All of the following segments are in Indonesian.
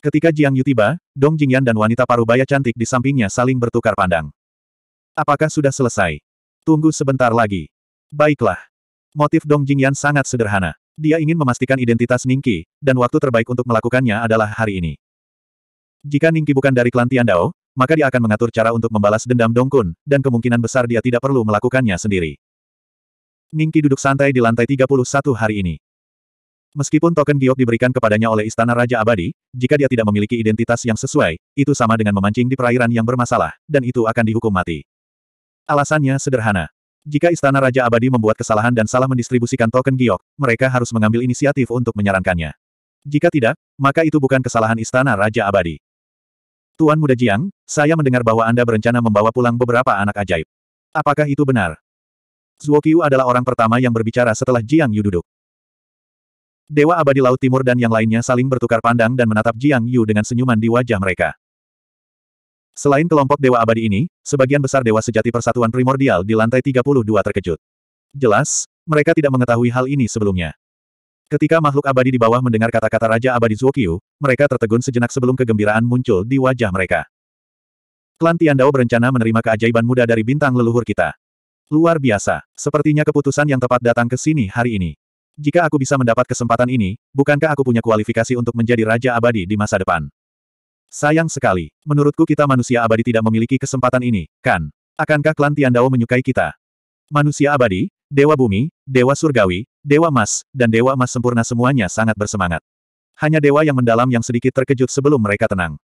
Ketika Jiang Yu tiba, Dong Jingyan dan wanita parubaya cantik di sampingnya saling bertukar pandang. Apakah sudah selesai? Tunggu sebentar lagi. Baiklah. Motif Dong Jingyan sangat sederhana. Dia ingin memastikan identitas Ningki, dan waktu terbaik untuk melakukannya adalah hari ini. Jika Ningki bukan dari klan Tiandao, maka dia akan mengatur cara untuk membalas dendam Dong Kun, dan kemungkinan besar dia tidak perlu melakukannya sendiri. Ningki duduk santai di lantai 31 hari ini. Meskipun token giok diberikan kepadanya oleh Istana Raja Abadi, jika dia tidak memiliki identitas yang sesuai, itu sama dengan memancing di perairan yang bermasalah, dan itu akan dihukum mati. Alasannya sederhana. Jika Istana Raja Abadi membuat kesalahan dan salah mendistribusikan token giok, mereka harus mengambil inisiatif untuk menyarankannya. Jika tidak, maka itu bukan kesalahan Istana Raja Abadi. Tuan Muda Jiang, saya mendengar bahwa Anda berencana membawa pulang beberapa anak ajaib. Apakah itu benar? Zhuo Qiu adalah orang pertama yang berbicara setelah Jiang Yu duduk. Dewa abadi Laut Timur dan yang lainnya saling bertukar pandang dan menatap Jiang Yu dengan senyuman di wajah mereka. Selain kelompok Dewa Abadi ini, sebagian besar Dewa Sejati Persatuan Primordial di lantai 32 terkejut. Jelas, mereka tidak mengetahui hal ini sebelumnya. Ketika makhluk abadi di bawah mendengar kata-kata Raja Abadi Zuokyu, mereka tertegun sejenak sebelum kegembiraan muncul di wajah mereka. Klan Tiandao berencana menerima keajaiban muda dari bintang leluhur kita. Luar biasa, sepertinya keputusan yang tepat datang ke sini hari ini. Jika aku bisa mendapat kesempatan ini, bukankah aku punya kualifikasi untuk menjadi Raja Abadi di masa depan? Sayang sekali. Menurutku kita manusia abadi tidak memiliki kesempatan ini, kan? Akankah klan Tiandao menyukai kita? Manusia abadi, Dewa Bumi, Dewa Surgawi, Dewa Mas, dan Dewa Mas sempurna semuanya sangat bersemangat. Hanya Dewa yang mendalam yang sedikit terkejut sebelum mereka tenang.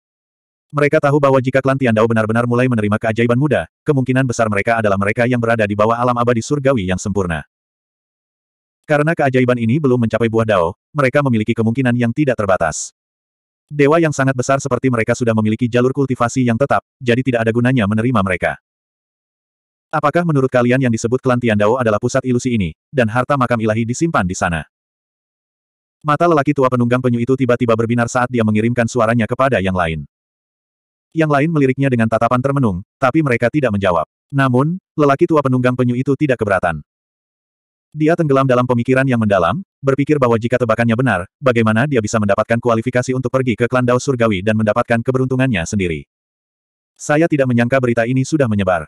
Mereka tahu bahwa jika klan Tiandao benar-benar mulai menerima keajaiban muda, kemungkinan besar mereka adalah mereka yang berada di bawah alam abadi surgawi yang sempurna. Karena keajaiban ini belum mencapai buah dao, mereka memiliki kemungkinan yang tidak terbatas. Dewa yang sangat besar seperti mereka sudah memiliki jalur kultivasi yang tetap, jadi tidak ada gunanya menerima mereka. Apakah menurut kalian yang disebut kelantian Dao adalah pusat ilusi ini, dan harta makam ilahi disimpan di sana? Mata lelaki tua penunggang penyu itu tiba-tiba berbinar saat dia mengirimkan suaranya kepada yang lain. Yang lain meliriknya dengan tatapan termenung, tapi mereka tidak menjawab. Namun, lelaki tua penunggang penyu itu tidak keberatan. Dia tenggelam dalam pemikiran yang mendalam, berpikir bahwa jika tebakannya benar, bagaimana dia bisa mendapatkan kualifikasi untuk pergi ke klan Dao Surgawi dan mendapatkan keberuntungannya sendiri. Saya tidak menyangka berita ini sudah menyebar.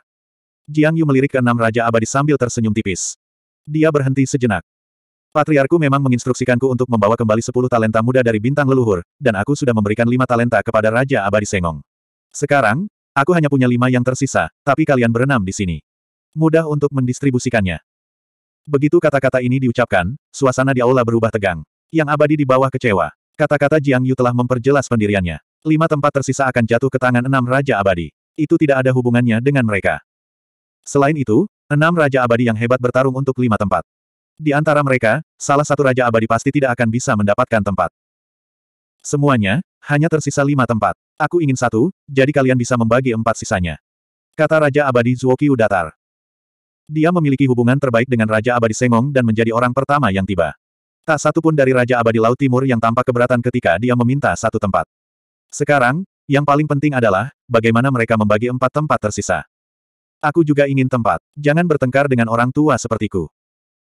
Jiang Yu melirik ke enam Raja Abadi sambil tersenyum tipis. Dia berhenti sejenak. Patriarku memang menginstruksikanku untuk membawa kembali sepuluh talenta muda dari bintang leluhur, dan aku sudah memberikan lima talenta kepada Raja Abadi Sengong. Sekarang, Aku hanya punya lima yang tersisa, tapi kalian berenam di sini. Mudah untuk mendistribusikannya. Begitu kata-kata ini diucapkan, suasana di aula berubah tegang. Yang abadi di bawah kecewa. Kata-kata Jiang Yu telah memperjelas pendiriannya. Lima tempat tersisa akan jatuh ke tangan enam Raja Abadi. Itu tidak ada hubungannya dengan mereka. Selain itu, enam Raja Abadi yang hebat bertarung untuk lima tempat. Di antara mereka, salah satu Raja Abadi pasti tidak akan bisa mendapatkan tempat. Semuanya, hanya tersisa lima tempat. Aku ingin satu, jadi kalian bisa membagi empat sisanya. Kata Raja Abadi Zuoki Datar. Dia memiliki hubungan terbaik dengan Raja Abadi Sengong dan menjadi orang pertama yang tiba. Tak satu pun dari Raja Abadi Laut Timur yang tampak keberatan ketika dia meminta satu tempat. Sekarang, yang paling penting adalah, bagaimana mereka membagi empat tempat tersisa. Aku juga ingin tempat, jangan bertengkar dengan orang tua sepertiku.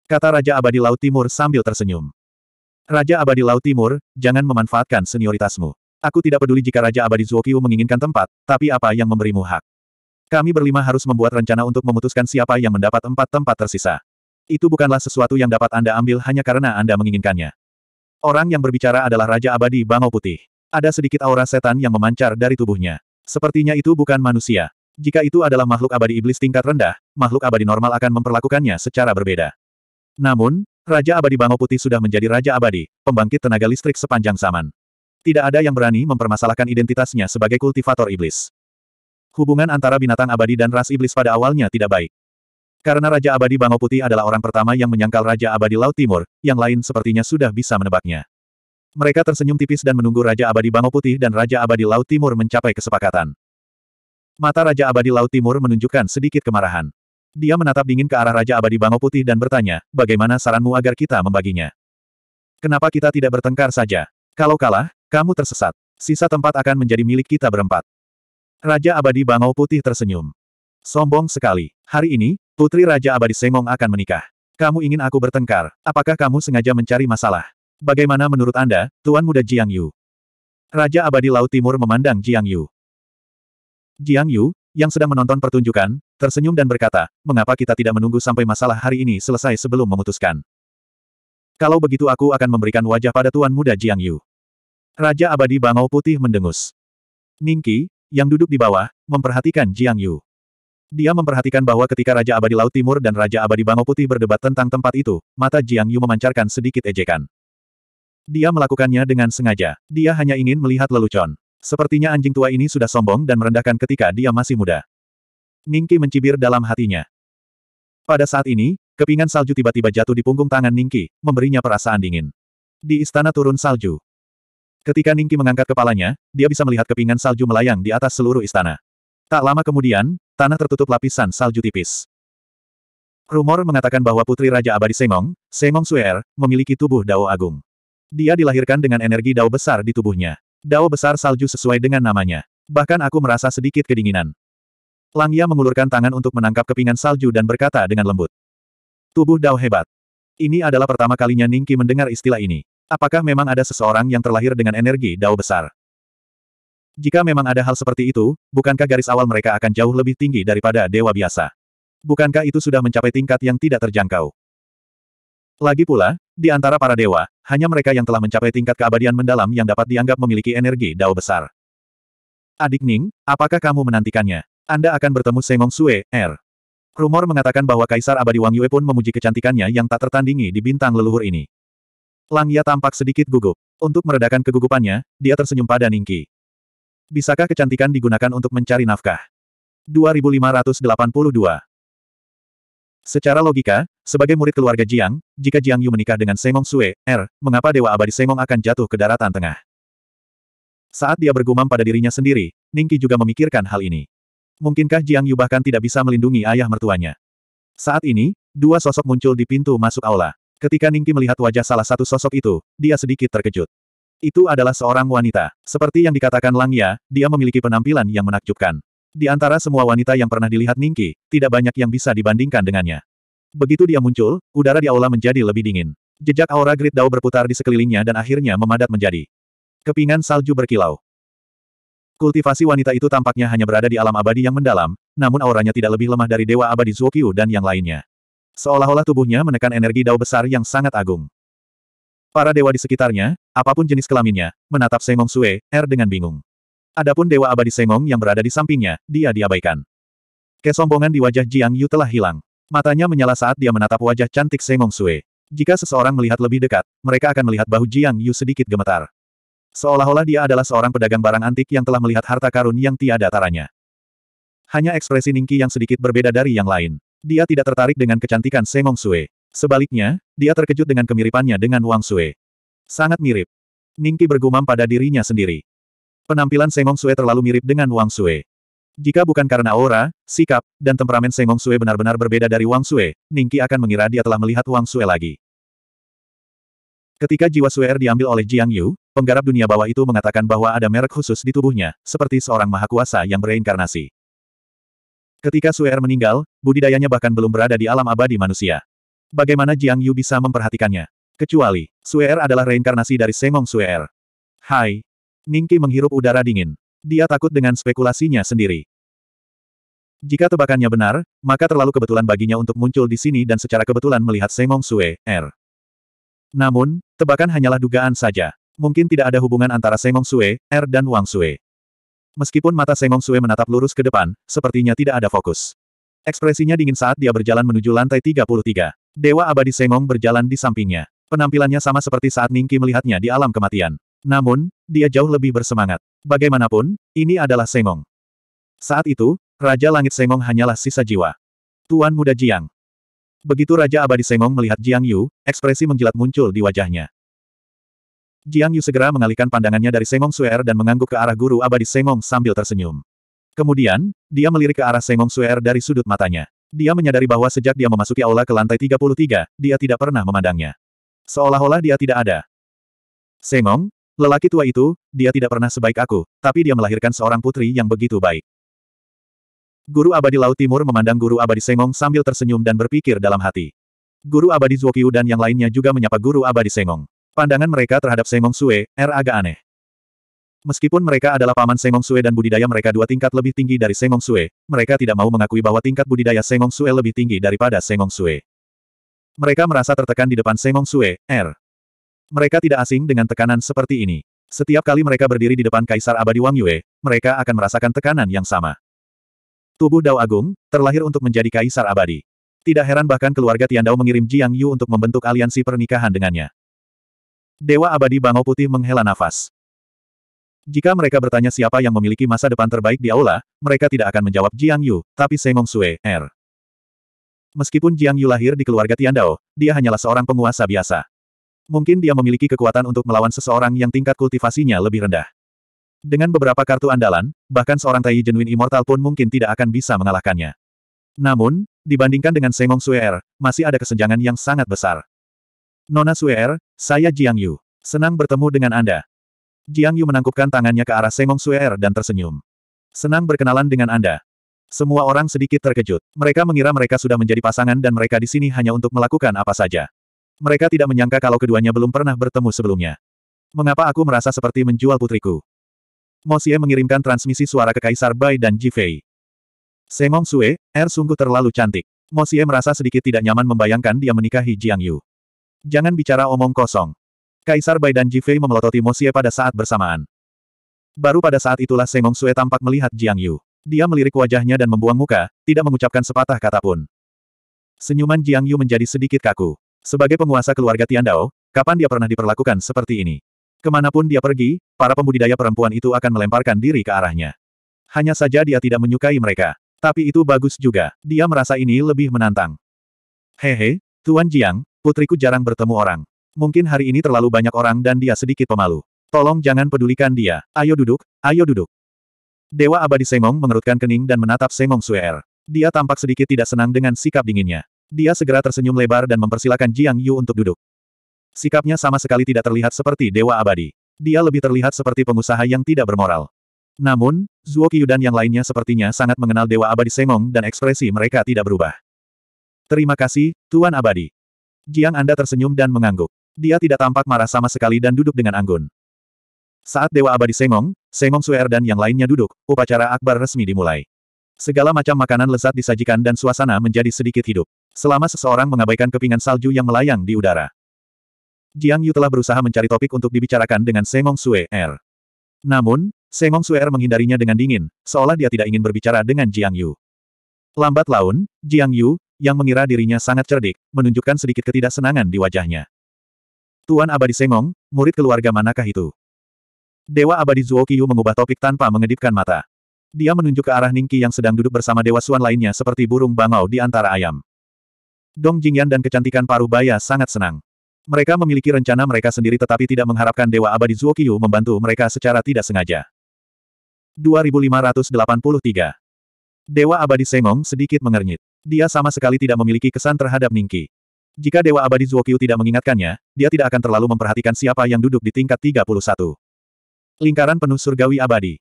Kata Raja Abadi Laut Timur sambil tersenyum. Raja Abadi Laut Timur, jangan memanfaatkan senioritasmu. Aku tidak peduli jika Raja Abadi Zuokiu menginginkan tempat, tapi apa yang memberimu hak? Kami berlima harus membuat rencana untuk memutuskan siapa yang mendapat empat tempat tersisa. Itu bukanlah sesuatu yang dapat Anda ambil hanya karena Anda menginginkannya. Orang yang berbicara adalah Raja Abadi Bangau Putih. Ada sedikit aura setan yang memancar dari tubuhnya. Sepertinya itu bukan manusia. Jika itu adalah makhluk abadi iblis tingkat rendah, makhluk abadi normal akan memperlakukannya secara berbeda. Namun, Raja Abadi Bangau Putih sudah menjadi Raja Abadi, pembangkit tenaga listrik sepanjang zaman. Tidak ada yang berani mempermasalahkan identitasnya sebagai kultivator iblis. Hubungan antara binatang abadi dan ras iblis pada awalnya tidak baik. Karena Raja Abadi Bangau Putih adalah orang pertama yang menyangkal Raja Abadi Laut Timur, yang lain sepertinya sudah bisa menebaknya. Mereka tersenyum tipis dan menunggu Raja Abadi Bangau Putih dan Raja Abadi Laut Timur mencapai kesepakatan. Mata Raja Abadi Laut Timur menunjukkan sedikit kemarahan. Dia menatap dingin ke arah Raja Abadi Bangau Putih dan bertanya, bagaimana saranmu agar kita membaginya? Kenapa kita tidak bertengkar saja? Kalau kalah, kamu tersesat. Sisa tempat akan menjadi milik kita berempat. Raja Abadi Bangau Putih tersenyum. Sombong sekali. Hari ini, Putri Raja Abadi Sengong akan menikah. Kamu ingin aku bertengkar, apakah kamu sengaja mencari masalah? Bagaimana menurut Anda, Tuan Muda Jiang Yu? Raja Abadi Laut Timur memandang Jiang Yu. Jiang Yu, yang sedang menonton pertunjukan, tersenyum dan berkata, mengapa kita tidak menunggu sampai masalah hari ini selesai sebelum memutuskan? Kalau begitu aku akan memberikan wajah pada Tuan Muda Jiang Yu. Raja Abadi Bangau Putih mendengus. Ningki, yang duduk di bawah, memperhatikan Jiang Yu. Dia memperhatikan bahwa ketika Raja Abadi Laut Timur dan Raja Abadi Bango Putih berdebat tentang tempat itu, mata Jiang Yu memancarkan sedikit ejekan. Dia melakukannya dengan sengaja. Dia hanya ingin melihat lelucon. Sepertinya anjing tua ini sudah sombong dan merendahkan ketika dia masih muda. Ningki mencibir dalam hatinya. Pada saat ini, kepingan salju tiba-tiba jatuh di punggung tangan Ningki, memberinya perasaan dingin. Di istana turun salju, Ketika Ningki mengangkat kepalanya, dia bisa melihat kepingan salju melayang di atas seluruh istana. Tak lama kemudian, tanah tertutup lapisan salju tipis. Rumor mengatakan bahwa putri Raja Abadi Sengong, Sengong Suer, memiliki tubuh dao agung. Dia dilahirkan dengan energi dao besar di tubuhnya. Dao besar salju sesuai dengan namanya. Bahkan aku merasa sedikit kedinginan. Langya mengulurkan tangan untuk menangkap kepingan salju dan berkata dengan lembut. Tubuh Dao hebat. Ini adalah pertama kalinya Ningki mendengar istilah ini. Apakah memang ada seseorang yang terlahir dengan energi dao besar? Jika memang ada hal seperti itu, bukankah garis awal mereka akan jauh lebih tinggi daripada dewa biasa? Bukankah itu sudah mencapai tingkat yang tidak terjangkau? Lagi pula, di antara para dewa, hanya mereka yang telah mencapai tingkat keabadian mendalam yang dapat dianggap memiliki energi dao besar. Adik Ning, apakah kamu menantikannya? Anda akan bertemu Sengong Sue, R. Er. Rumor mengatakan bahwa Kaisar Abadi Wang Yue pun memuji kecantikannya yang tak tertandingi di bintang leluhur ini. Lang Ya tampak sedikit gugup. Untuk meredakan kegugupannya, dia tersenyum pada Ningki. Bisakah kecantikan digunakan untuk mencari nafkah? 2582 Secara logika, sebagai murid keluarga Jiang, jika Jiang Yu menikah dengan Semong Sue, R, er, mengapa Dewa Abadi Semong akan jatuh ke daratan tengah? Saat dia bergumam pada dirinya sendiri, Ningki juga memikirkan hal ini. Mungkinkah Jiang Yu bahkan tidak bisa melindungi ayah mertuanya? Saat ini, dua sosok muncul di pintu masuk aula. Ketika Ningki melihat wajah salah satu sosok itu, dia sedikit terkejut. Itu adalah seorang wanita. Seperti yang dikatakan Langya, dia memiliki penampilan yang menakjubkan. Di antara semua wanita yang pernah dilihat Ningki, tidak banyak yang bisa dibandingkan dengannya. Begitu dia muncul, udara di aula menjadi lebih dingin. Jejak aura Grid Dao berputar di sekelilingnya dan akhirnya memadat menjadi kepingan salju berkilau. Kultivasi wanita itu tampaknya hanya berada di alam abadi yang mendalam, namun auranya tidak lebih lemah dari Dewa Abadi Zuokyu dan yang lainnya. Seolah-olah tubuhnya menekan energi dao besar yang sangat agung. Para dewa di sekitarnya, apapun jenis kelaminnya, menatap Sengong Sue, Er dengan bingung. Adapun dewa abadi Sengong yang berada di sampingnya, dia diabaikan. Kesombongan di wajah Jiang Yu telah hilang. Matanya menyala saat dia menatap wajah cantik Sengong Sue. Jika seseorang melihat lebih dekat, mereka akan melihat bahu Jiang Yu sedikit gemetar. Seolah-olah dia adalah seorang pedagang barang antik yang telah melihat harta karun yang tiada taranya. Hanya ekspresi Ningki yang sedikit berbeda dari yang lain. Dia tidak tertarik dengan kecantikan Semong Sue. Sebaliknya, dia terkejut dengan kemiripannya dengan Wang Sue. Sangat mirip. Ningki bergumam pada dirinya sendiri. Penampilan Sengong Sue terlalu mirip dengan Wang Sue. Jika bukan karena aura, sikap, dan temperamen Sengong Sue benar-benar berbeda dari Wang Sue, Ningki akan mengira dia telah melihat Wang Sue lagi. Ketika jiwa Suer er diambil oleh Jiang Yu, penggarap dunia bawah itu mengatakan bahwa ada merek khusus di tubuhnya, seperti seorang maha kuasa yang bereinkarnasi. Ketika Suer meninggal, budidayanya bahkan belum berada di alam abadi manusia. Bagaimana Jiang Yu bisa memperhatikannya? Kecuali, Suer adalah reinkarnasi dari Sengong Suer. Hai. Ningki menghirup udara dingin. Dia takut dengan spekulasinya sendiri. Jika tebakannya benar, maka terlalu kebetulan baginya untuk muncul di sini dan secara kebetulan melihat Sengong Su'er. Namun, tebakan hanyalah dugaan saja. Mungkin tidak ada hubungan antara Sengong Sue, er dan Wang Sue. Meskipun mata Sengong Sue menatap lurus ke depan, sepertinya tidak ada fokus. Ekspresinya dingin saat dia berjalan menuju lantai 33. Dewa abadi Sengong berjalan di sampingnya. Penampilannya sama seperti saat Ningki melihatnya di alam kematian. Namun, dia jauh lebih bersemangat. Bagaimanapun, ini adalah Sengong. Saat itu, Raja Langit Sengong hanyalah sisa jiwa. Tuan Muda Jiang. Begitu Raja Abadi Sengong melihat Jiang Yu, ekspresi menjilat muncul di wajahnya. Jiang Yu segera mengalihkan pandangannya dari Sengong Suer er dan mengangguk ke arah guru abadi Sengong sambil tersenyum. Kemudian, dia melirik ke arah Sengong Suer er dari sudut matanya. Dia menyadari bahwa sejak dia memasuki aula ke lantai 33, dia tidak pernah memandangnya. Seolah-olah dia tidak ada. Sengong, lelaki tua itu, dia tidak pernah sebaik aku, tapi dia melahirkan seorang putri yang begitu baik. Guru abadi Laut Timur memandang guru abadi Sengong sambil tersenyum dan berpikir dalam hati. Guru abadi Zuokyu dan yang lainnya juga menyapa guru abadi Sengong. Pandangan mereka terhadap Sengong Sue, R agak aneh. Meskipun mereka adalah paman Sengong Sue dan budidaya mereka dua tingkat lebih tinggi dari Sengong Sue, mereka tidak mau mengakui bahwa tingkat budidaya Sengong Sue lebih tinggi daripada Sengong Sue. Mereka merasa tertekan di depan Sengong Sue, R. Mereka tidak asing dengan tekanan seperti ini. Setiap kali mereka berdiri di depan Kaisar Abadi Wang Yue, mereka akan merasakan tekanan yang sama. Tubuh Dao Agung, terlahir untuk menjadi Kaisar Abadi. Tidak heran bahkan keluarga Tian Dao mengirim Jiang Yu untuk membentuk aliansi pernikahan dengannya. Dewa abadi Bangau Putih menghela nafas. Jika mereka bertanya siapa yang memiliki masa depan terbaik di aula, mereka tidak akan menjawab Jiang Yu, tapi Sengong Sue, R. Er. Meskipun Jiang Yu lahir di keluarga Tiandao, dia hanyalah seorang penguasa biasa. Mungkin dia memiliki kekuatan untuk melawan seseorang yang tingkat kultivasinya lebih rendah. Dengan beberapa kartu andalan, bahkan seorang Tai Jenuin Immortal pun mungkin tidak akan bisa mengalahkannya. Namun, dibandingkan dengan Sengong Sue R, er, masih ada kesenjangan yang sangat besar. Nona Suer, saya Jiang Yu. Senang bertemu dengan Anda. Jiang Yu menangkupkan tangannya ke arah Sengong Suer dan tersenyum. Senang berkenalan dengan Anda. Semua orang sedikit terkejut. Mereka mengira mereka sudah menjadi pasangan dan mereka di sini hanya untuk melakukan apa saja. Mereka tidak menyangka kalau keduanya belum pernah bertemu sebelumnya. Mengapa aku merasa seperti menjual putriku? Mo Mosie mengirimkan transmisi suara ke Kaisar Bai dan Jifei. Sengong Sue, Er sungguh terlalu cantik. Mo Mosie merasa sedikit tidak nyaman membayangkan dia menikahi Jiang Yu. Jangan bicara omong kosong. Kaisar Bai dan Jifei memelototi Mosie pada saat bersamaan. Baru pada saat itulah Sengong Sue tampak melihat Jiang Yu. Dia melirik wajahnya dan membuang muka, tidak mengucapkan sepatah kata pun. Senyuman Jiang Yu menjadi sedikit kaku. Sebagai penguasa keluarga Dao, kapan dia pernah diperlakukan seperti ini? Kemanapun dia pergi, para pembudidaya perempuan itu akan melemparkan diri ke arahnya. Hanya saja dia tidak menyukai mereka. Tapi itu bagus juga, dia merasa ini lebih menantang. Hehe, Tuan Jiang, Putriku jarang bertemu orang. Mungkin hari ini terlalu banyak orang dan dia sedikit pemalu. Tolong jangan pedulikan dia. Ayo duduk, ayo duduk. Dewa abadi Semong mengerutkan kening dan menatap Semong Suer. Dia tampak sedikit tidak senang dengan sikap dinginnya. Dia segera tersenyum lebar dan mempersilahkan Jiang Yu untuk duduk. Sikapnya sama sekali tidak terlihat seperti dewa abadi. Dia lebih terlihat seperti pengusaha yang tidak bermoral. Namun, Zuo Qiyu dan yang lainnya sepertinya sangat mengenal Dewa Abadi Semong dan ekspresi mereka tidak berubah. Terima kasih, Tuan Abadi. Jiang Anda tersenyum dan mengangguk. Dia tidak tampak marah sama sekali dan duduk dengan anggun. Saat Dewa Abadi Sengong, Sengong Suer dan yang lainnya duduk, upacara akbar resmi dimulai. Segala macam makanan lezat disajikan dan suasana menjadi sedikit hidup. Selama seseorang mengabaikan kepingan salju yang melayang di udara. Jiang Yu telah berusaha mencari topik untuk dibicarakan dengan Sengong Suer. Namun, Sengong Suer menghindarinya dengan dingin, seolah dia tidak ingin berbicara dengan Jiang Yu. Lambat laun, Jiang Yu, yang mengira dirinya sangat cerdik, menunjukkan sedikit ketidaksenangan di wajahnya. Tuan Abadi Sengong, murid keluarga manakah itu? Dewa Abadi Zuokiyu mengubah topik tanpa mengedipkan mata. Dia menunjuk ke arah Ningki yang sedang duduk bersama Dewa Suan lainnya seperti burung bangau di antara ayam. Dong Jingyan dan kecantikan baya sangat senang. Mereka memiliki rencana mereka sendiri tetapi tidak mengharapkan Dewa Abadi Zuokiyu membantu mereka secara tidak sengaja. 2583 Dewa Abadi Sengong sedikit mengernyit. Dia sama sekali tidak memiliki kesan terhadap Ningki. Jika Dewa Abadi Zuokyu tidak mengingatkannya, dia tidak akan terlalu memperhatikan siapa yang duduk di tingkat 31. Lingkaran penuh surgawi abadi.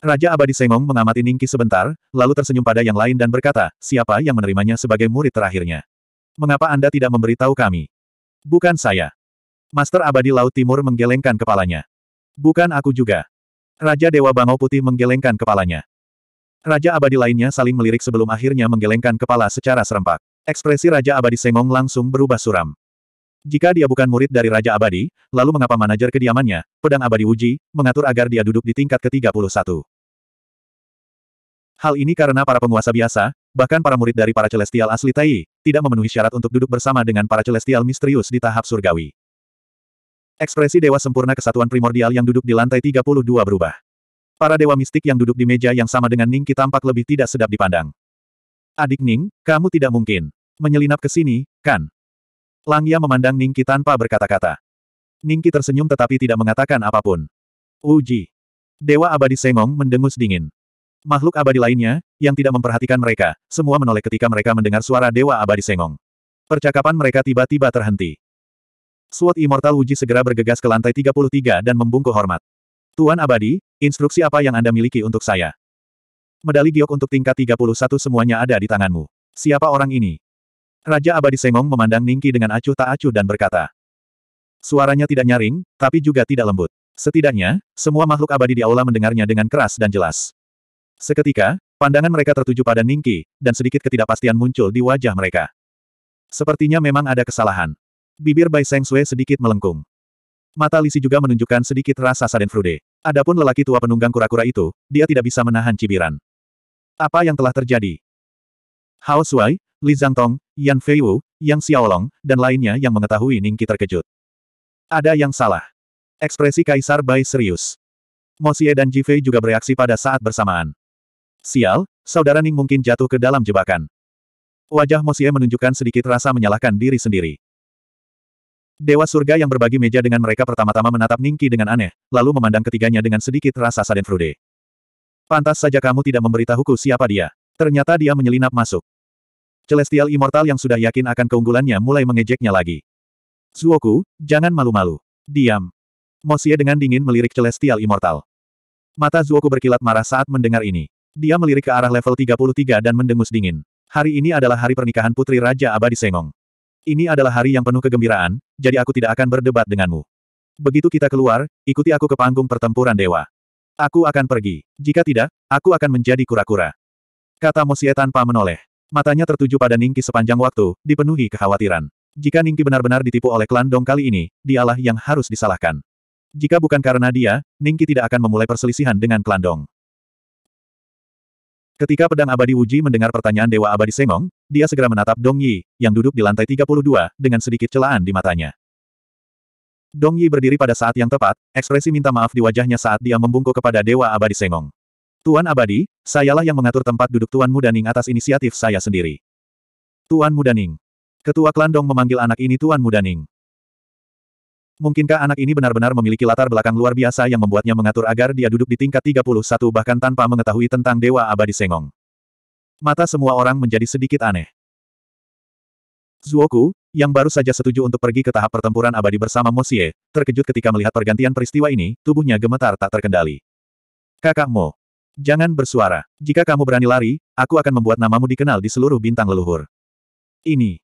Raja Abadi Sengong mengamati Ningki sebentar, lalu tersenyum pada yang lain dan berkata, siapa yang menerimanya sebagai murid terakhirnya? Mengapa Anda tidak memberitahu kami? Bukan saya. Master Abadi Laut Timur menggelengkan kepalanya. Bukan aku juga. Raja Dewa Bangau Putih menggelengkan kepalanya. Raja abadi lainnya saling melirik sebelum akhirnya menggelengkan kepala secara serempak. Ekspresi Raja abadi Sengong langsung berubah suram. Jika dia bukan murid dari Raja Abadi, lalu mengapa manajer kediamannya, pedang abadi Wuji, mengatur agar dia duduk di tingkat ke-31? Hal ini karena para penguasa biasa, bahkan para murid dari para celestial asli Tai, tidak memenuhi syarat untuk duduk bersama dengan para celestial misterius di tahap surgawi. Ekspresi Dewa Sempurna Kesatuan Primordial yang duduk di lantai 32 berubah. Para dewa mistik yang duduk di meja yang sama dengan Ning tampak lebih tidak sedap dipandang. Adik Ning, kamu tidak mungkin. Menyelinap ke sini, kan? Langya memandang Ning tanpa berkata-kata. Ning tersenyum tetapi tidak mengatakan apapun. Uji. Dewa abadi Sengong mendengus dingin. Makhluk abadi lainnya, yang tidak memperhatikan mereka, semua menoleh ketika mereka mendengar suara Dewa abadi Sengong. Percakapan mereka tiba-tiba terhenti. Suat Immortal Uji segera bergegas ke lantai 33 dan membungkuk hormat. Tuan abadi, Instruksi apa yang Anda miliki untuk saya? Medali giok untuk tingkat 31 semuanya ada di tanganmu. Siapa orang ini? Raja Abadi Sengong memandang Ningki dengan acuh tak acuh dan berkata. Suaranya tidak nyaring, tapi juga tidak lembut. Setidaknya, semua makhluk abadi di aula mendengarnya dengan keras dan jelas. Seketika, pandangan mereka tertuju pada Ningki, dan sedikit ketidakpastian muncul di wajah mereka. Sepertinya memang ada kesalahan. Bibir Bai Seng Sui sedikit melengkung. Mata Lisi juga menunjukkan sedikit rasa sadenfrude. Adapun lelaki tua penunggang kura-kura itu, dia tidak bisa menahan cibiran. Apa yang telah terjadi? Hao Shuai, Li Zhangtong, Yan Feiwu, Yang Xiaolong, dan lainnya yang mengetahui Ningki terkejut. Ada yang salah. Ekspresi Kaisar Bai serius. Mo Xie dan Ji Fei juga bereaksi pada saat bersamaan. Sial, saudara Ning mungkin jatuh ke dalam jebakan. Wajah Mosie menunjukkan sedikit rasa menyalahkan diri sendiri. Dewa surga yang berbagi meja dengan mereka pertama-tama menatap Ningki dengan aneh, lalu memandang ketiganya dengan sedikit rasa frude. Pantas saja kamu tidak memberitahuku siapa dia. Ternyata dia menyelinap masuk. Celestial Immortal yang sudah yakin akan keunggulannya mulai mengejeknya lagi. Zuoku, jangan malu-malu. Diam. Mosie dengan dingin melirik Celestial Immortal. Mata Zuoku berkilat marah saat mendengar ini. Dia melirik ke arah level 33 dan mendengus dingin. Hari ini adalah hari pernikahan Putri Raja Abadi Sengong. Ini adalah hari yang penuh kegembiraan, jadi aku tidak akan berdebat denganmu. Begitu kita keluar, ikuti aku ke panggung pertempuran dewa. Aku akan pergi. Jika tidak, aku akan menjadi kura-kura. Kata Mosie tanpa menoleh. Matanya tertuju pada Ningki sepanjang waktu, dipenuhi kekhawatiran. Jika Ningki benar-benar ditipu oleh klan Dong kali ini, dialah yang harus disalahkan. Jika bukan karena dia, Ningki tidak akan memulai perselisihan dengan klan Dong. Ketika pedang abadi Wuji mendengar pertanyaan Dewa Abadi Sengong, dia segera menatap Dong Yi, yang duduk di lantai 32, dengan sedikit celaan di matanya. Dong Yi berdiri pada saat yang tepat, ekspresi minta maaf di wajahnya saat dia membungkuk kepada Dewa Abadi Sengong. Tuan Abadi, sayalah yang mengatur tempat duduk Tuan muda Ning atas inisiatif saya sendiri. Tuan muda Ning, Ketua klan memanggil anak ini Tuan muda Ning. Mungkinkah anak ini benar-benar memiliki latar belakang luar biasa yang membuatnya mengatur agar dia duduk di tingkat 31 bahkan tanpa mengetahui tentang Dewa Abadi Sengong? Mata semua orang menjadi sedikit aneh. Zuoku, yang baru saja setuju untuk pergi ke tahap pertempuran abadi bersama Mosie, terkejut ketika melihat pergantian peristiwa ini, tubuhnya gemetar tak terkendali. Kakak Mo, jangan bersuara. Jika kamu berani lari, aku akan membuat namamu dikenal di seluruh bintang leluhur. Ini,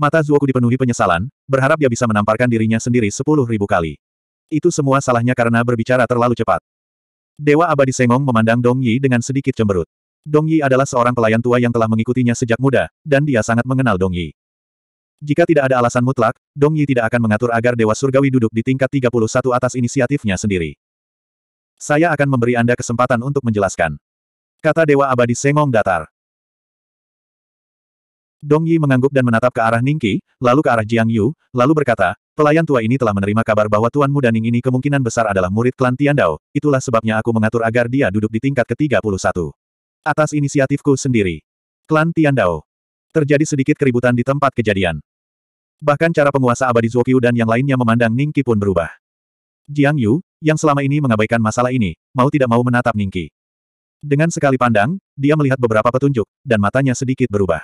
Mata Zuoku dipenuhi penyesalan, berharap dia bisa menamparkan dirinya sendiri sepuluh ribu kali. Itu semua salahnya karena berbicara terlalu cepat. Dewa Abadi Sengong memandang Dong Yi dengan sedikit cemberut. Dong Yi adalah seorang pelayan tua yang telah mengikutinya sejak muda, dan dia sangat mengenal Dong Yi. Jika tidak ada alasan mutlak, Dong Yi tidak akan mengatur agar Dewa Surgawi duduk di tingkat 31 atas inisiatifnya sendiri. Saya akan memberi Anda kesempatan untuk menjelaskan. Kata Dewa Abadi Sengong datar. Dong Yi mengangguk dan menatap ke arah Ningqi, lalu ke arah Jiang Yu, lalu berkata, pelayan tua ini telah menerima kabar bahwa Tuan Muda Ning ini kemungkinan besar adalah murid klan Tian Dao. itulah sebabnya aku mengatur agar dia duduk di tingkat ke-31. Atas inisiatifku sendiri. Klan Tian Dao. Terjadi sedikit keributan di tempat kejadian. Bahkan cara penguasa abadi Zuokyu dan yang lainnya memandang Ningqi pun berubah. Jiang Yu, yang selama ini mengabaikan masalah ini, mau tidak mau menatap Ningqi. Dengan sekali pandang, dia melihat beberapa petunjuk, dan matanya sedikit berubah.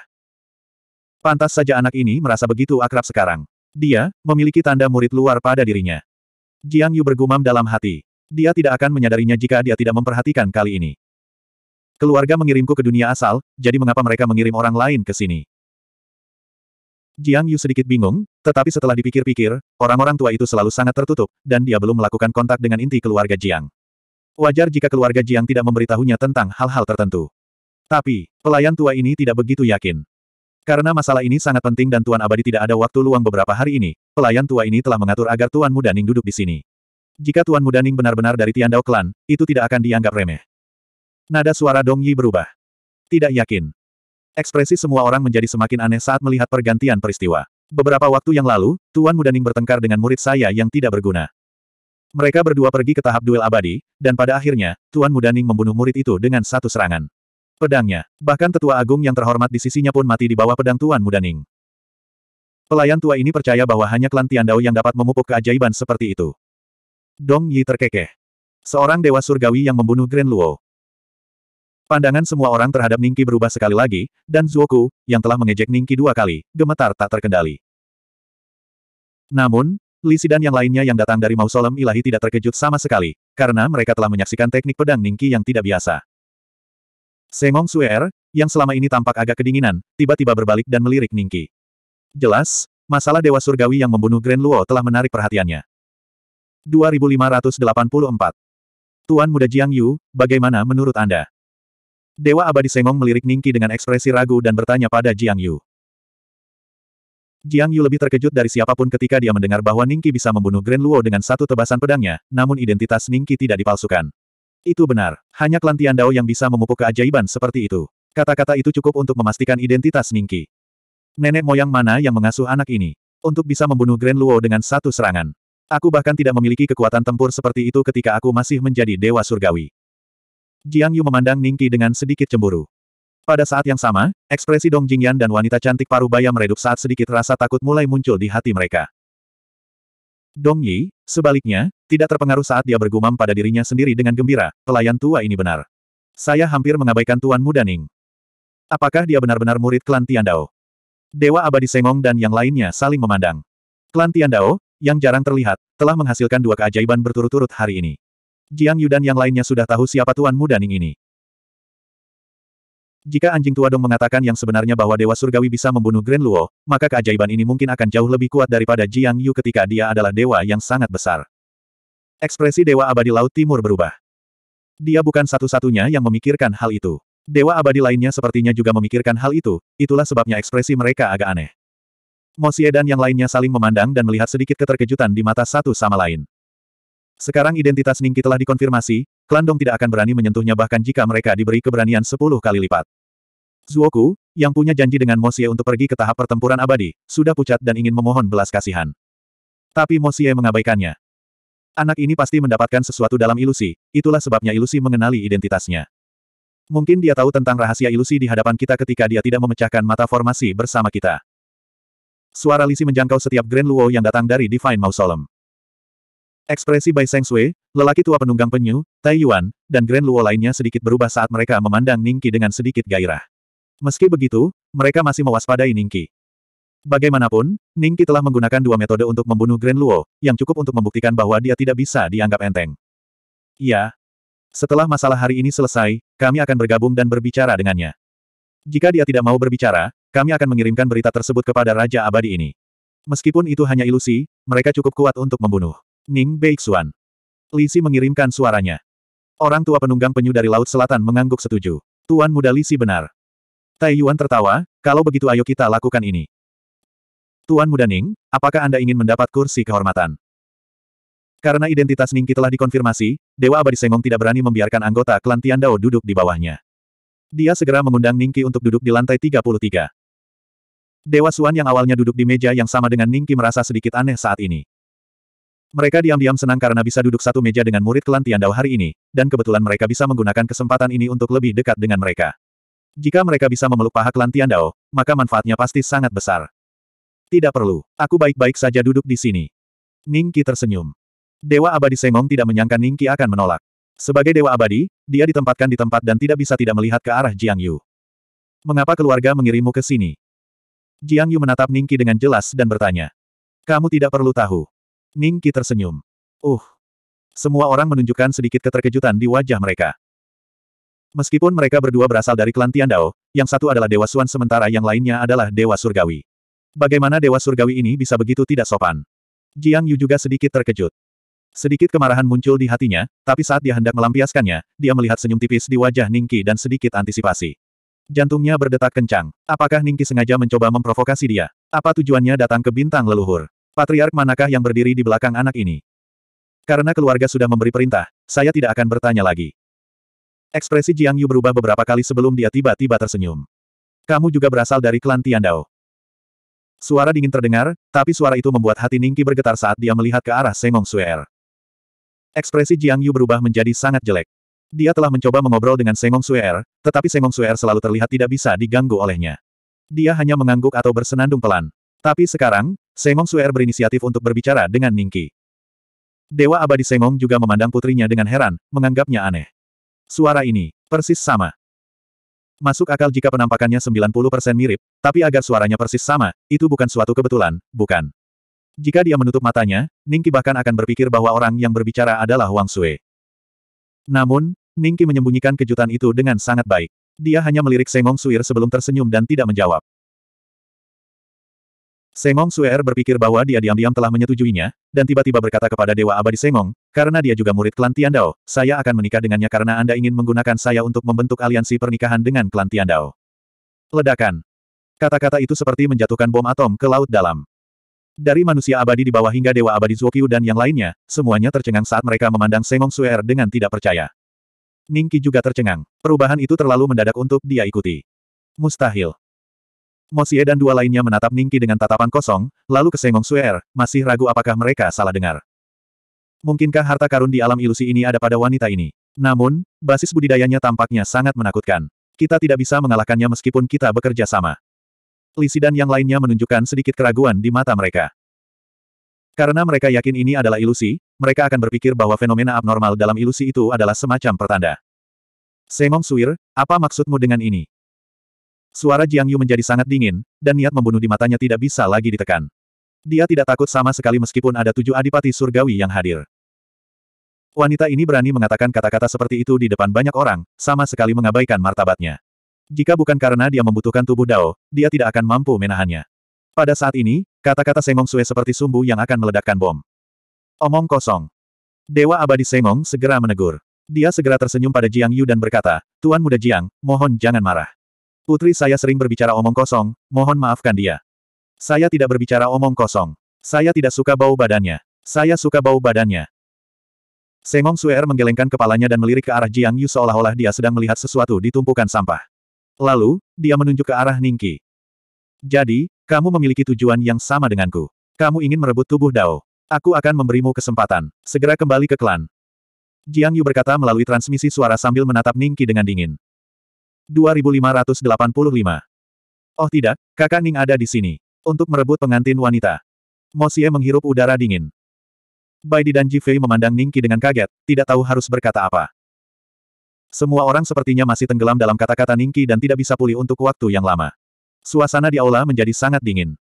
Pantas saja anak ini merasa begitu akrab sekarang. Dia, memiliki tanda murid luar pada dirinya. Jiang Yu bergumam dalam hati. Dia tidak akan menyadarinya jika dia tidak memperhatikan kali ini. Keluarga mengirimku ke dunia asal, jadi mengapa mereka mengirim orang lain ke sini? Jiang Yu sedikit bingung, tetapi setelah dipikir-pikir, orang-orang tua itu selalu sangat tertutup, dan dia belum melakukan kontak dengan inti keluarga Jiang. Wajar jika keluarga Jiang tidak memberitahunya tentang hal-hal tertentu. Tapi, pelayan tua ini tidak begitu yakin. Karena masalah ini sangat penting dan Tuan Abadi tidak ada waktu luang beberapa hari ini, pelayan tua ini telah mengatur agar Tuan Mudaning duduk di sini. Jika Tuan Mudaning benar-benar dari Tiandao Klan, itu tidak akan dianggap remeh. Nada suara Dong Yi berubah. Tidak yakin. Ekspresi semua orang menjadi semakin aneh saat melihat pergantian peristiwa. Beberapa waktu yang lalu, Tuan Mudaning bertengkar dengan murid saya yang tidak berguna. Mereka berdua pergi ke tahap duel abadi, dan pada akhirnya, Tuan Mudaning membunuh murid itu dengan satu serangan pedangnya. Bahkan tetua agung yang terhormat di sisinya pun mati di bawah pedang Tuan Muda Ning. Pelayan tua ini percaya bahwa hanya klan Tiandao yang dapat memupuk keajaiban seperti itu. Dong Yi terkekeh. Seorang dewa surgawi yang membunuh Grand Luo. Pandangan semua orang terhadap Ningki berubah sekali lagi, dan Zuoku, yang telah mengejek Ningki dua kali, gemetar tak terkendali. Namun, Li dan yang lainnya yang datang dari mausolem ilahi tidak terkejut sama sekali, karena mereka telah menyaksikan teknik pedang Ningki yang tidak biasa. Sengong Suer, er, yang selama ini tampak agak kedinginan, tiba-tiba berbalik dan melirik Ningki. Jelas, masalah Dewa Surgawi yang membunuh Grand Luo telah menarik perhatiannya. 2584 Tuan Muda Jiang Yu, bagaimana menurut Anda? Dewa Abadi Sengong melirik Ningki dengan ekspresi ragu dan bertanya pada Jiang Yu. Jiang Yu lebih terkejut dari siapapun ketika dia mendengar bahwa Ningki bisa membunuh Grand Luo dengan satu tebasan pedangnya, namun identitas Ningki tidak dipalsukan. Itu benar. Hanya klan Dao yang bisa memupuk keajaiban seperti itu. Kata-kata itu cukup untuk memastikan identitas Ningki. Nenek moyang mana yang mengasuh anak ini? Untuk bisa membunuh Grand Luo dengan satu serangan. Aku bahkan tidak memiliki kekuatan tempur seperti itu ketika aku masih menjadi Dewa Surgawi. Jiang Yu memandang Ningki dengan sedikit cemburu. Pada saat yang sama, ekspresi Dong Jingyan dan wanita cantik parubaya meredup saat sedikit rasa takut mulai muncul di hati mereka. Dong Yi, sebaliknya, tidak terpengaruh saat dia bergumam pada dirinya sendiri dengan gembira, pelayan tua ini benar. Saya hampir mengabaikan Tuan Muda Ning. Apakah dia benar-benar murid klan Tiandao? Dewa Abadi Sengong dan yang lainnya saling memandang. Klan Tiandao, yang jarang terlihat, telah menghasilkan dua keajaiban berturut-turut hari ini. Jiang Yu dan yang lainnya sudah tahu siapa Tuan Muda Ning ini. Jika anjing tua Dong mengatakan yang sebenarnya bahwa Dewa Surgawi bisa membunuh Grand Luo, maka keajaiban ini mungkin akan jauh lebih kuat daripada Jiang Yu ketika dia adalah dewa yang sangat besar. Ekspresi Dewa Abadi Laut Timur berubah. Dia bukan satu-satunya yang memikirkan hal itu. Dewa abadi lainnya sepertinya juga memikirkan hal itu, itulah sebabnya ekspresi mereka agak aneh. Mosie dan yang lainnya saling memandang dan melihat sedikit keterkejutan di mata satu sama lain. Sekarang identitas Ningki telah dikonfirmasi, Klandong tidak akan berani menyentuhnya bahkan jika mereka diberi keberanian sepuluh kali lipat. Zuoku, yang punya janji dengan Mosie untuk pergi ke tahap pertempuran abadi, sudah pucat dan ingin memohon belas kasihan. Tapi Mosie mengabaikannya. Anak ini pasti mendapatkan sesuatu dalam ilusi, itulah sebabnya ilusi mengenali identitasnya. Mungkin dia tahu tentang rahasia ilusi di hadapan kita ketika dia tidak memecahkan mata formasi bersama kita. Suara Lisi menjangkau setiap Grand Luo yang datang dari Divine Mausoleum. Ekspresi Bai Seng Sui, lelaki tua penunggang penyu, Tai Yuan, dan Grand Luo lainnya sedikit berubah saat mereka memandang Ningki dengan sedikit gairah. Meski begitu, mereka masih mewaspadai Ningki. Bagaimanapun, Ningki telah menggunakan dua metode untuk membunuh Grand Luo, yang cukup untuk membuktikan bahwa dia tidak bisa dianggap enteng. Ya, Setelah masalah hari ini selesai, kami akan bergabung dan berbicara dengannya. Jika dia tidak mau berbicara, kami akan mengirimkan berita tersebut kepada Raja Abadi ini. Meskipun itu hanya ilusi, mereka cukup kuat untuk membunuh. Ning Beixuan. Lisi mengirimkan suaranya. Orang tua penunggang penyu dari Laut Selatan mengangguk setuju. Tuan muda Lisi benar. Tai Yuan tertawa, kalau begitu ayo kita lakukan ini. Tuan Muda Ning, apakah Anda ingin mendapat kursi kehormatan? Karena identitas Ning telah dikonfirmasi, Dewa Abadi Sengong tidak berani membiarkan anggota klan Dao duduk di bawahnya. Dia segera mengundang Ningki untuk duduk di lantai 33. Dewa Suan yang awalnya duduk di meja yang sama dengan Ningki merasa sedikit aneh saat ini. Mereka diam-diam senang karena bisa duduk satu meja dengan murid klan Dao hari ini, dan kebetulan mereka bisa menggunakan kesempatan ini untuk lebih dekat dengan mereka. Jika mereka bisa memeluk paha klan Dao, maka manfaatnya pasti sangat besar. Tidak perlu, aku baik-baik saja duduk di sini. Ningki tersenyum. Dewa Abadi Sengong tidak menyangka Ningki akan menolak. Sebagai Dewa Abadi, dia ditempatkan di tempat dan tidak bisa tidak melihat ke arah Jiang Yu. Mengapa keluarga mengirimmu ke sini? Jiang Yu menatap Ningki dengan jelas dan bertanya. Kamu tidak perlu tahu. Ningki tersenyum. Uh. Semua orang menunjukkan sedikit keterkejutan di wajah mereka. Meskipun mereka berdua berasal dari klan Dao, yang satu adalah Dewa Suan sementara yang lainnya adalah Dewa Surgawi. Bagaimana Dewa Surgawi ini bisa begitu tidak sopan? Jiang Yu juga sedikit terkejut. Sedikit kemarahan muncul di hatinya, tapi saat dia hendak melampiaskannya, dia melihat senyum tipis di wajah Ningki dan sedikit antisipasi. Jantungnya berdetak kencang. Apakah Ningki sengaja mencoba memprovokasi dia? Apa tujuannya datang ke bintang leluhur? Patriark manakah yang berdiri di belakang anak ini? Karena keluarga sudah memberi perintah, saya tidak akan bertanya lagi. Ekspresi Jiang Yu berubah beberapa kali sebelum dia tiba-tiba tersenyum. Kamu juga berasal dari klan Dao. Suara dingin terdengar, tapi suara itu membuat hati Ningki bergetar saat dia melihat ke arah Sengong Suer. Ekspresi Jiang Yu berubah menjadi sangat jelek. Dia telah mencoba mengobrol dengan Sengong Suer, tetapi Sengong Suer selalu terlihat tidak bisa diganggu olehnya. Dia hanya mengangguk atau bersenandung pelan. Tapi sekarang, Sengong Suer berinisiatif untuk berbicara dengan Ningki. Dewa abadi Sengong juga memandang putrinya dengan heran, menganggapnya aneh. Suara ini, persis sama. Masuk akal jika penampakannya 90% mirip, tapi agar suaranya persis sama, itu bukan suatu kebetulan, bukan. Jika dia menutup matanya, Ningki bahkan akan berpikir bahwa orang yang berbicara adalah Wang Sui. Namun, Ningki menyembunyikan kejutan itu dengan sangat baik. Dia hanya melirik Sengong Suir sebelum tersenyum dan tidak menjawab. Sengong Suer berpikir bahwa dia diam-diam telah menyetujuinya, dan tiba-tiba berkata kepada Dewa Abadi Sengong, karena dia juga murid klan Tiandao, saya akan menikah dengannya karena Anda ingin menggunakan saya untuk membentuk aliansi pernikahan dengan klan Tiandao. Ledakan. Kata-kata itu seperti menjatuhkan bom atom ke laut dalam. Dari manusia abadi di bawah hingga Dewa Abadi Zuokyu dan yang lainnya, semuanya tercengang saat mereka memandang Sengong Suer dengan tidak percaya. Ningki juga tercengang. Perubahan itu terlalu mendadak untuk dia ikuti. Mustahil. Mosie dan dua lainnya menatap Ningki dengan tatapan kosong, lalu ke Sengong Suer, er, masih ragu apakah mereka salah dengar. Mungkinkah harta karun di alam ilusi ini ada pada wanita ini? Namun, basis budidayanya tampaknya sangat menakutkan. Kita tidak bisa mengalahkannya meskipun kita bekerja sama. Lisi dan yang lainnya menunjukkan sedikit keraguan di mata mereka. Karena mereka yakin ini adalah ilusi, mereka akan berpikir bahwa fenomena abnormal dalam ilusi itu adalah semacam pertanda. Semong Suir, er, apa maksudmu dengan ini? Suara Jiang Yu menjadi sangat dingin, dan niat membunuh di matanya tidak bisa lagi ditekan. Dia tidak takut sama sekali meskipun ada tujuh adipati surgawi yang hadir. Wanita ini berani mengatakan kata-kata seperti itu di depan banyak orang, sama sekali mengabaikan martabatnya. Jika bukan karena dia membutuhkan tubuh Dao, dia tidak akan mampu menahannya. Pada saat ini, kata-kata Sengong Sue seperti sumbu yang akan meledakkan bom. Omong kosong. Dewa abadi Sengong segera menegur. Dia segera tersenyum pada Jiang Yu dan berkata, Tuan muda Jiang, mohon jangan marah. Putri saya sering berbicara omong kosong, mohon maafkan dia. Saya tidak berbicara omong kosong. Saya tidak suka bau badannya. Saya suka bau badannya. Sengong Suer menggelengkan kepalanya dan melirik ke arah Jiang Yu seolah-olah dia sedang melihat sesuatu di tumpukan sampah. Lalu, dia menunjuk ke arah Ningki. Jadi, kamu memiliki tujuan yang sama denganku. Kamu ingin merebut tubuh Dao. Aku akan memberimu kesempatan. Segera kembali ke klan. Jiang Yu berkata melalui transmisi suara sambil menatap Ningki dengan dingin. 2585. Oh tidak, kakak Ning ada di sini. Untuk merebut pengantin wanita. Mosie menghirup udara dingin. Bai Di dan Fei memandang Ningki dengan kaget, tidak tahu harus berkata apa. Semua orang sepertinya masih tenggelam dalam kata-kata Ningki dan tidak bisa pulih untuk waktu yang lama. Suasana di aula menjadi sangat dingin.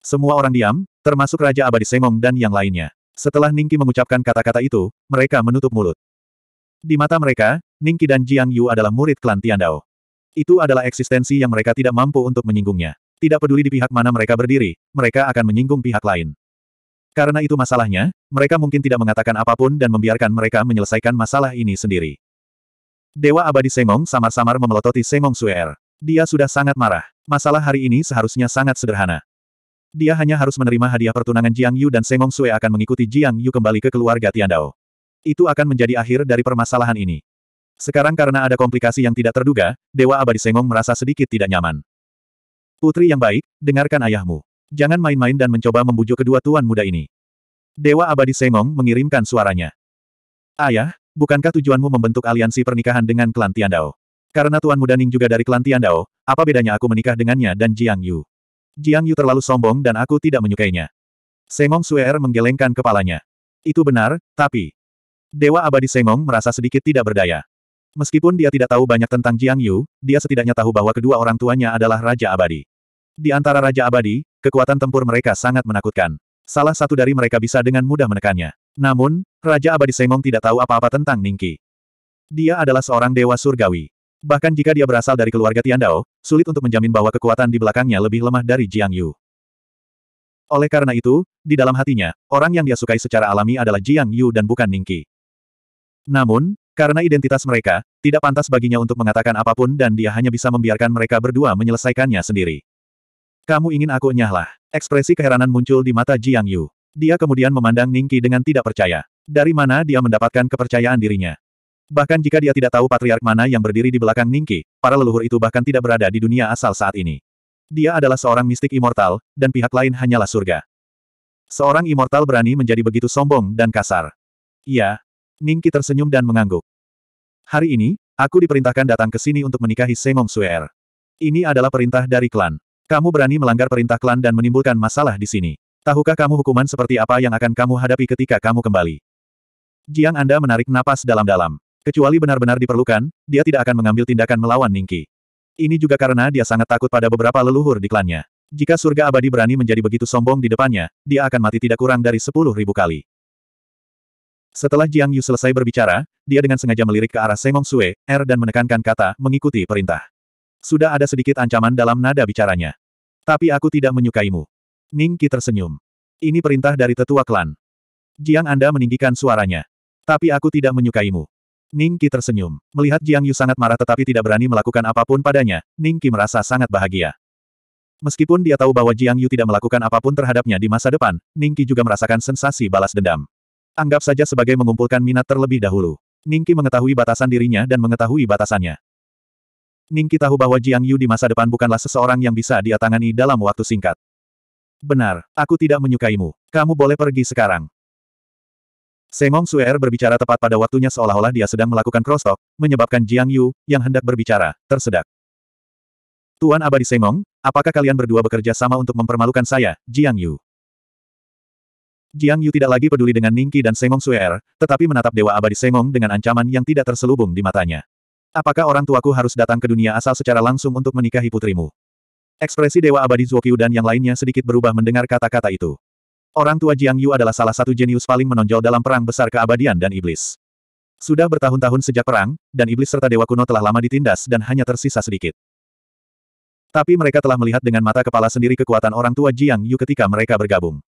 Semua orang diam, termasuk Raja Abadi Sengong dan yang lainnya. Setelah Ningki mengucapkan kata-kata itu, mereka menutup mulut. Di mata mereka, Ningqi dan Jiang Yu adalah murid klan Dao. Itu adalah eksistensi yang mereka tidak mampu untuk menyinggungnya. Tidak peduli di pihak mana mereka berdiri, mereka akan menyinggung pihak lain. Karena itu masalahnya, mereka mungkin tidak mengatakan apapun dan membiarkan mereka menyelesaikan masalah ini sendiri. Dewa Abadi Sengong samar-samar memelototi Sengong Suer. Dia sudah sangat marah. Masalah hari ini seharusnya sangat sederhana. Dia hanya harus menerima hadiah pertunangan Jiang Yu dan Sengong Sue akan mengikuti Jiang Yu kembali ke keluarga Tiandao. Itu akan menjadi akhir dari permasalahan ini. Sekarang karena ada komplikasi yang tidak terduga, Dewa Abadi Sengong merasa sedikit tidak nyaman. Putri yang baik, dengarkan ayahmu. Jangan main-main dan mencoba membujuk kedua tuan muda ini. Dewa Abadi Sengong mengirimkan suaranya. Ayah, bukankah tujuanmu membentuk aliansi pernikahan dengan klan Tiandao? Karena tuan muda Ning juga dari klan Tiandao, apa bedanya aku menikah dengannya dan Jiang Yu? Jiang Yu terlalu sombong dan aku tidak menyukainya. Sengong Suer er menggelengkan kepalanya. Itu benar, tapi, Dewa Abadi Sengong merasa sedikit tidak berdaya. Meskipun dia tidak tahu banyak tentang Jiang Yu, dia setidaknya tahu bahwa kedua orang tuanya adalah Raja Abadi. Di antara Raja Abadi, kekuatan tempur mereka sangat menakutkan. Salah satu dari mereka bisa dengan mudah menekannya. Namun, Raja Abadi Sengong tidak tahu apa-apa tentang Ningki. Dia adalah seorang dewa surgawi. Bahkan jika dia berasal dari keluarga Tiandao, sulit untuk menjamin bahwa kekuatan di belakangnya lebih lemah dari Jiang Yu. Oleh karena itu, di dalam hatinya, orang yang dia sukai secara alami adalah Jiang Yu dan bukan Ningki. Namun, karena identitas mereka, tidak pantas baginya untuk mengatakan apapun dan dia hanya bisa membiarkan mereka berdua menyelesaikannya sendiri. Kamu ingin aku nyahlah. Ekspresi keheranan muncul di mata Jiang Yu. Dia kemudian memandang Ningki dengan tidak percaya. Dari mana dia mendapatkan kepercayaan dirinya? Bahkan jika dia tidak tahu patriark mana yang berdiri di belakang Ningki, para leluhur itu bahkan tidak berada di dunia asal saat ini. Dia adalah seorang mistik immortal, dan pihak lain hanyalah surga. Seorang immortal berani menjadi begitu sombong dan kasar. Iya, Ningki tersenyum dan mengangguk. Hari ini, aku diperintahkan datang ke sini untuk menikahi Sengong Suer. Ini adalah perintah dari klan. Kamu berani melanggar perintah klan dan menimbulkan masalah di sini. Tahukah kamu hukuman seperti apa yang akan kamu hadapi ketika kamu kembali? Jiang Anda menarik napas dalam-dalam. Kecuali benar-benar diperlukan, dia tidak akan mengambil tindakan melawan Ningki. Ini juga karena dia sangat takut pada beberapa leluhur di klannya. Jika surga abadi berani menjadi begitu sombong di depannya, dia akan mati tidak kurang dari sepuluh ribu kali. Setelah Jiang Yu selesai berbicara, dia dengan sengaja melirik ke arah Sengong Sue, R er, dan menekankan kata mengikuti perintah. Sudah ada sedikit ancaman dalam nada bicaranya. Tapi aku tidak menyukaimu. Ning Qi tersenyum. Ini perintah dari tetua klan. Jiang Anda meninggikan suaranya. Tapi aku tidak menyukaimu. Ning Qi tersenyum. Melihat Jiang Yu sangat marah tetapi tidak berani melakukan apapun padanya, Ning Qi merasa sangat bahagia. Meskipun dia tahu bahwa Jiang Yu tidak melakukan apapun terhadapnya di masa depan, Ning Qi juga merasakan sensasi balas dendam. Anggap saja sebagai mengumpulkan minat terlebih dahulu. Ningki mengetahui batasan dirinya dan mengetahui batasannya. Ningki tahu bahwa Jiang Yu di masa depan bukanlah seseorang yang bisa dia tangani dalam waktu singkat. Benar, aku tidak menyukaimu. Kamu boleh pergi sekarang. Sengong Suer berbicara tepat pada waktunya seolah-olah dia sedang melakukan crosstalk, menyebabkan Jiang Yu, yang hendak berbicara, tersedak. Tuan Abadi Sengong, apakah kalian berdua bekerja sama untuk mempermalukan saya, Jiang Yu? Jiang Yu tidak lagi peduli dengan Ningki dan Sengong Suer, er, tetapi menatap Dewa Abadi Sengong dengan ancaman yang tidak terselubung di matanya. Apakah orang tuaku harus datang ke dunia asal secara langsung untuk menikahi putrimu? Ekspresi Dewa Abadi Zuokyu dan yang lainnya sedikit berubah mendengar kata-kata itu. Orang tua Jiang Yu adalah salah satu jenius paling menonjol dalam perang besar keabadian dan iblis. Sudah bertahun-tahun sejak perang, dan iblis serta dewa kuno telah lama ditindas dan hanya tersisa sedikit. Tapi mereka telah melihat dengan mata kepala sendiri kekuatan orang tua Jiang Yu ketika mereka bergabung.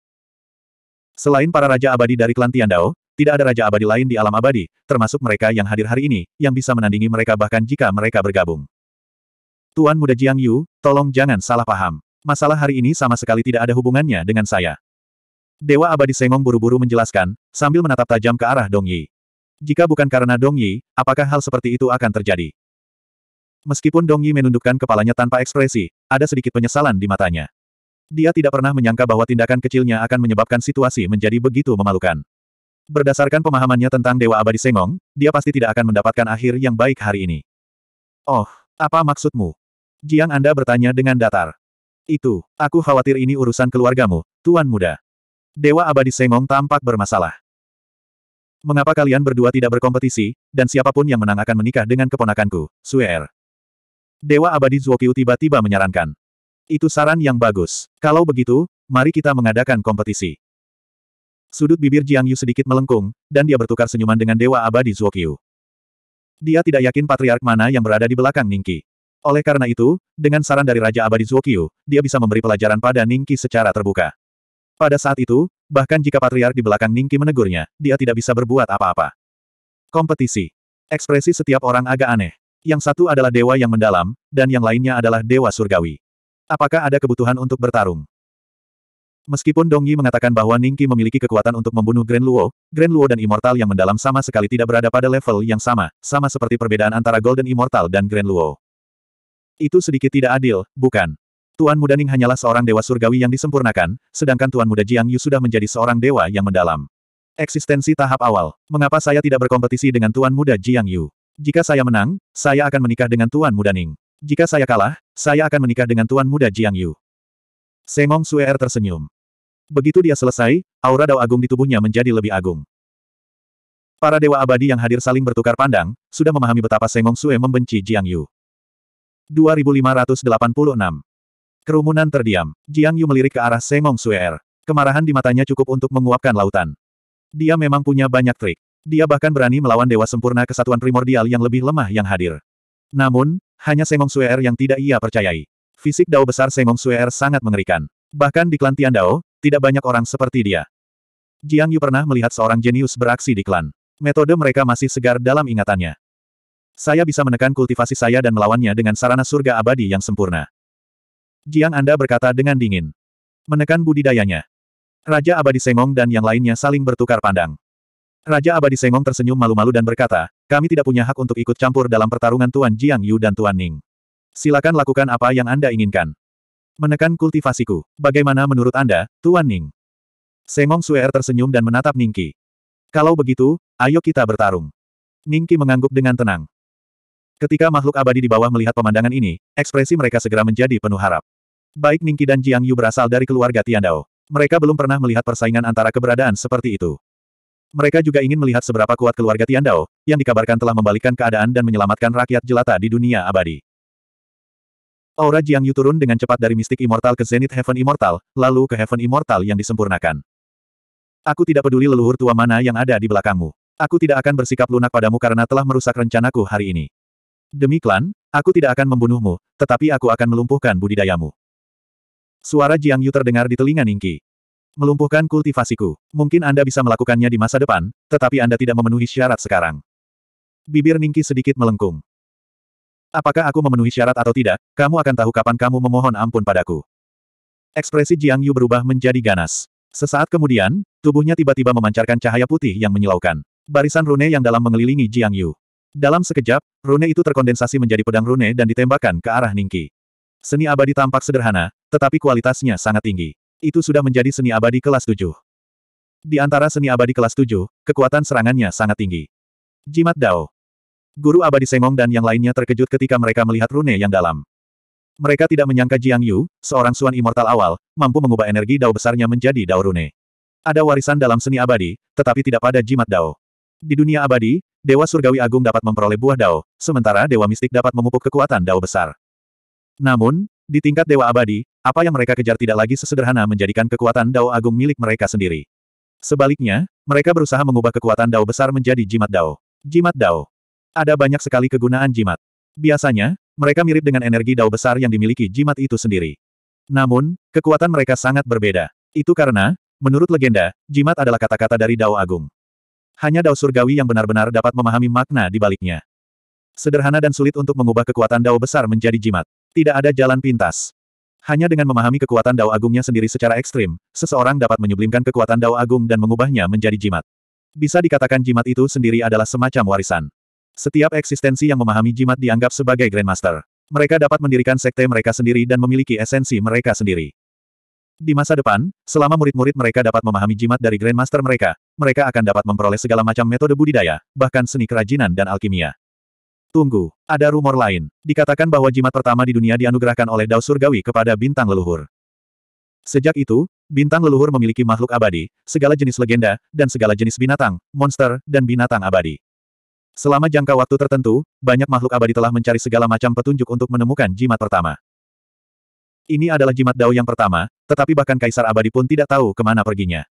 Selain para Raja Abadi dari klan Tiandao, tidak ada Raja Abadi lain di alam abadi, termasuk mereka yang hadir hari ini, yang bisa menandingi mereka bahkan jika mereka bergabung. Tuan Muda Jiang Yu, tolong jangan salah paham. Masalah hari ini sama sekali tidak ada hubungannya dengan saya. Dewa Abadi Sengong buru-buru menjelaskan, sambil menatap tajam ke arah Dong Yi. Jika bukan karena Dong Yi, apakah hal seperti itu akan terjadi? Meskipun Dong Yi menundukkan kepalanya tanpa ekspresi, ada sedikit penyesalan di matanya. Dia tidak pernah menyangka bahwa tindakan kecilnya akan menyebabkan situasi menjadi begitu memalukan. Berdasarkan pemahamannya tentang Dewa Abadi Sengong, dia pasti tidak akan mendapatkan akhir yang baik hari ini. Oh, apa maksudmu? Jiang Anda bertanya dengan datar. Itu, aku khawatir ini urusan keluargamu, Tuan Muda. Dewa Abadi Sengong tampak bermasalah. Mengapa kalian berdua tidak berkompetisi, dan siapapun yang menang akan menikah dengan keponakanku, Suer. Er? Dewa Abadi Zuokiu tiba-tiba menyarankan. Itu saran yang bagus. Kalau begitu, mari kita mengadakan kompetisi. Sudut bibir Jiang Yu sedikit melengkung, dan dia bertukar senyuman dengan Dewa Abadi Zuokyu. Dia tidak yakin patriark mana yang berada di belakang Ningki. Oleh karena itu, dengan saran dari Raja Abadi Zuokyu, dia bisa memberi pelajaran pada Ningki secara terbuka. Pada saat itu, bahkan jika patriark di belakang Ningki menegurnya, dia tidak bisa berbuat apa-apa. Kompetisi. Ekspresi setiap orang agak aneh. Yang satu adalah dewa yang mendalam, dan yang lainnya adalah dewa surgawi. Apakah ada kebutuhan untuk bertarung? Meskipun Dong Yi mengatakan bahwa Ning Qi memiliki kekuatan untuk membunuh Grand Luo, Grand Luo dan Immortal yang mendalam sama sekali tidak berada pada level yang sama, sama seperti perbedaan antara Golden Immortal dan Grand Luo. Itu sedikit tidak adil, bukan? Tuan Muda Ning hanyalah seorang dewa surgawi yang disempurnakan, sedangkan Tuan Muda Jiang Yu sudah menjadi seorang dewa yang mendalam. Eksistensi tahap awal. Mengapa saya tidak berkompetisi dengan Tuan Muda Jiang Yu? Jika saya menang, saya akan menikah dengan Tuan Muda Ning. Jika saya kalah, saya akan menikah dengan tuan muda Jiang Yu. Semong Suer tersenyum. Begitu dia selesai, aura dao agung di tubuhnya menjadi lebih agung. Para dewa abadi yang hadir saling bertukar pandang, sudah memahami betapa Semong Sue membenci Jiang Yu. 2586 Kerumunan terdiam. Jiang Yu melirik ke arah Semong Suer. Kemarahan di matanya cukup untuk menguapkan lautan. Dia memang punya banyak trik. Dia bahkan berani melawan dewa sempurna kesatuan primordial yang lebih lemah yang hadir. Namun, hanya Sengong Suer yang tidak ia percayai. Fisik Dao besar Sengong Suer sangat mengerikan. Bahkan di klan Tian Dao, tidak banyak orang seperti dia. Jiang Yu pernah melihat seorang jenius beraksi di klan. Metode mereka masih segar dalam ingatannya. Saya bisa menekan kultivasi saya dan melawannya dengan sarana surga abadi yang sempurna. Jiang Anda berkata dengan dingin. Menekan budidayanya. Raja abadi Sengong dan yang lainnya saling bertukar pandang. Raja Abadi Sengong tersenyum malu-malu dan berkata, kami tidak punya hak untuk ikut campur dalam pertarungan Tuan Jiang Yu dan Tuan Ning. Silakan lakukan apa yang Anda inginkan. Menekan kultivasiku. Bagaimana menurut Anda, Tuan Ning? Sengong Suer tersenyum dan menatap Ningki. Kalau begitu, ayo kita bertarung. Ningki mengangguk dengan tenang. Ketika makhluk abadi di bawah melihat pemandangan ini, ekspresi mereka segera menjadi penuh harap. Baik Ningki dan Jiang Yu berasal dari keluarga Tian Dao. Mereka belum pernah melihat persaingan antara keberadaan seperti itu. Mereka juga ingin melihat seberapa kuat keluarga Tian Dao, yang dikabarkan telah membalikkan keadaan dan menyelamatkan rakyat jelata di dunia abadi. Aura Jiang Yu turun dengan cepat dari mistik Immortal ke Zenith Heaven Immortal, lalu ke Heaven Immortal yang disempurnakan. Aku tidak peduli leluhur tua mana yang ada di belakangmu. Aku tidak akan bersikap lunak padamu karena telah merusak rencanaku hari ini. Demi klan, aku tidak akan membunuhmu, tetapi aku akan melumpuhkan budidayamu. Suara Jiang Yu terdengar di telinga Ningki. Melumpuhkan kultivasiku. Mungkin Anda bisa melakukannya di masa depan, tetapi Anda tidak memenuhi syarat sekarang. Bibir Ningki sedikit melengkung. Apakah aku memenuhi syarat atau tidak, kamu akan tahu kapan kamu memohon ampun padaku. Ekspresi Jiang Yu berubah menjadi ganas. Sesaat kemudian, tubuhnya tiba-tiba memancarkan cahaya putih yang menyilaukan. Barisan rune yang dalam mengelilingi Jiang Yu. Dalam sekejap, rune itu terkondensasi menjadi pedang rune dan ditembakkan ke arah Ningki. Seni abadi tampak sederhana, tetapi kualitasnya sangat tinggi. Itu sudah menjadi seni abadi kelas 7. Di antara seni abadi kelas 7, kekuatan serangannya sangat tinggi. Jimat Dao. Guru abadi Sengong dan yang lainnya terkejut ketika mereka melihat rune yang dalam. Mereka tidak menyangka Jiang Yu, seorang suan immortal awal, mampu mengubah energi Dao besarnya menjadi Dao rune. Ada warisan dalam seni abadi, tetapi tidak pada jimat Dao. Di dunia abadi, Dewa Surgawi Agung dapat memperoleh buah Dao, sementara Dewa Mistik dapat memupuk kekuatan Dao besar. Namun, di tingkat Dewa Abadi, apa yang mereka kejar tidak lagi sesederhana menjadikan kekuatan Dao Agung milik mereka sendiri. Sebaliknya, mereka berusaha mengubah kekuatan Dao besar menjadi jimat Dao. Jimat Dao. Ada banyak sekali kegunaan jimat. Biasanya, mereka mirip dengan energi Dao besar yang dimiliki jimat itu sendiri. Namun, kekuatan mereka sangat berbeda. Itu karena, menurut legenda, jimat adalah kata-kata dari Dao Agung. Hanya Dao Surgawi yang benar-benar dapat memahami makna di baliknya. Sederhana dan sulit untuk mengubah kekuatan Dao besar menjadi jimat. Tidak ada jalan pintas. Hanya dengan memahami kekuatan dao agungnya sendiri secara ekstrim, seseorang dapat menyublimkan kekuatan dao agung dan mengubahnya menjadi jimat. Bisa dikatakan jimat itu sendiri adalah semacam warisan. Setiap eksistensi yang memahami jimat dianggap sebagai Grandmaster. Mereka dapat mendirikan sekte mereka sendiri dan memiliki esensi mereka sendiri. Di masa depan, selama murid-murid mereka dapat memahami jimat dari Grandmaster mereka, mereka akan dapat memperoleh segala macam metode budidaya, bahkan seni kerajinan dan alkimia. Tunggu, ada rumor lain. Dikatakan bahwa jimat pertama di dunia dianugerahkan oleh Dao Surgawi kepada bintang leluhur. Sejak itu, bintang leluhur memiliki makhluk abadi, segala jenis legenda, dan segala jenis binatang, monster, dan binatang abadi. Selama jangka waktu tertentu, banyak makhluk abadi telah mencari segala macam petunjuk untuk menemukan jimat pertama. Ini adalah jimat Dao yang pertama, tetapi bahkan Kaisar Abadi pun tidak tahu kemana perginya.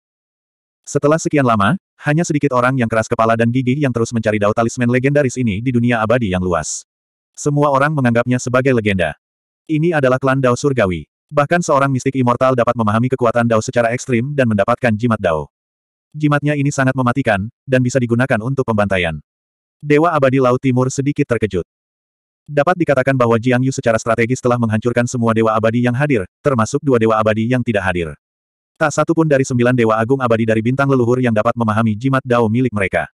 Setelah sekian lama, hanya sedikit orang yang keras kepala dan gigih yang terus mencari dao talisman legendaris ini di dunia abadi yang luas. Semua orang menganggapnya sebagai legenda. Ini adalah klan Dao Surgawi. Bahkan seorang mistik immortal dapat memahami kekuatan Dao secara ekstrim dan mendapatkan jimat Dao. Jimatnya ini sangat mematikan, dan bisa digunakan untuk pembantaian. Dewa Abadi Laut Timur sedikit terkejut. Dapat dikatakan bahwa Jiang Yu secara strategis telah menghancurkan semua dewa abadi yang hadir, termasuk dua dewa abadi yang tidak hadir. Tak satu pun dari sembilan dewa agung abadi dari bintang leluhur yang dapat memahami jimat dao milik mereka.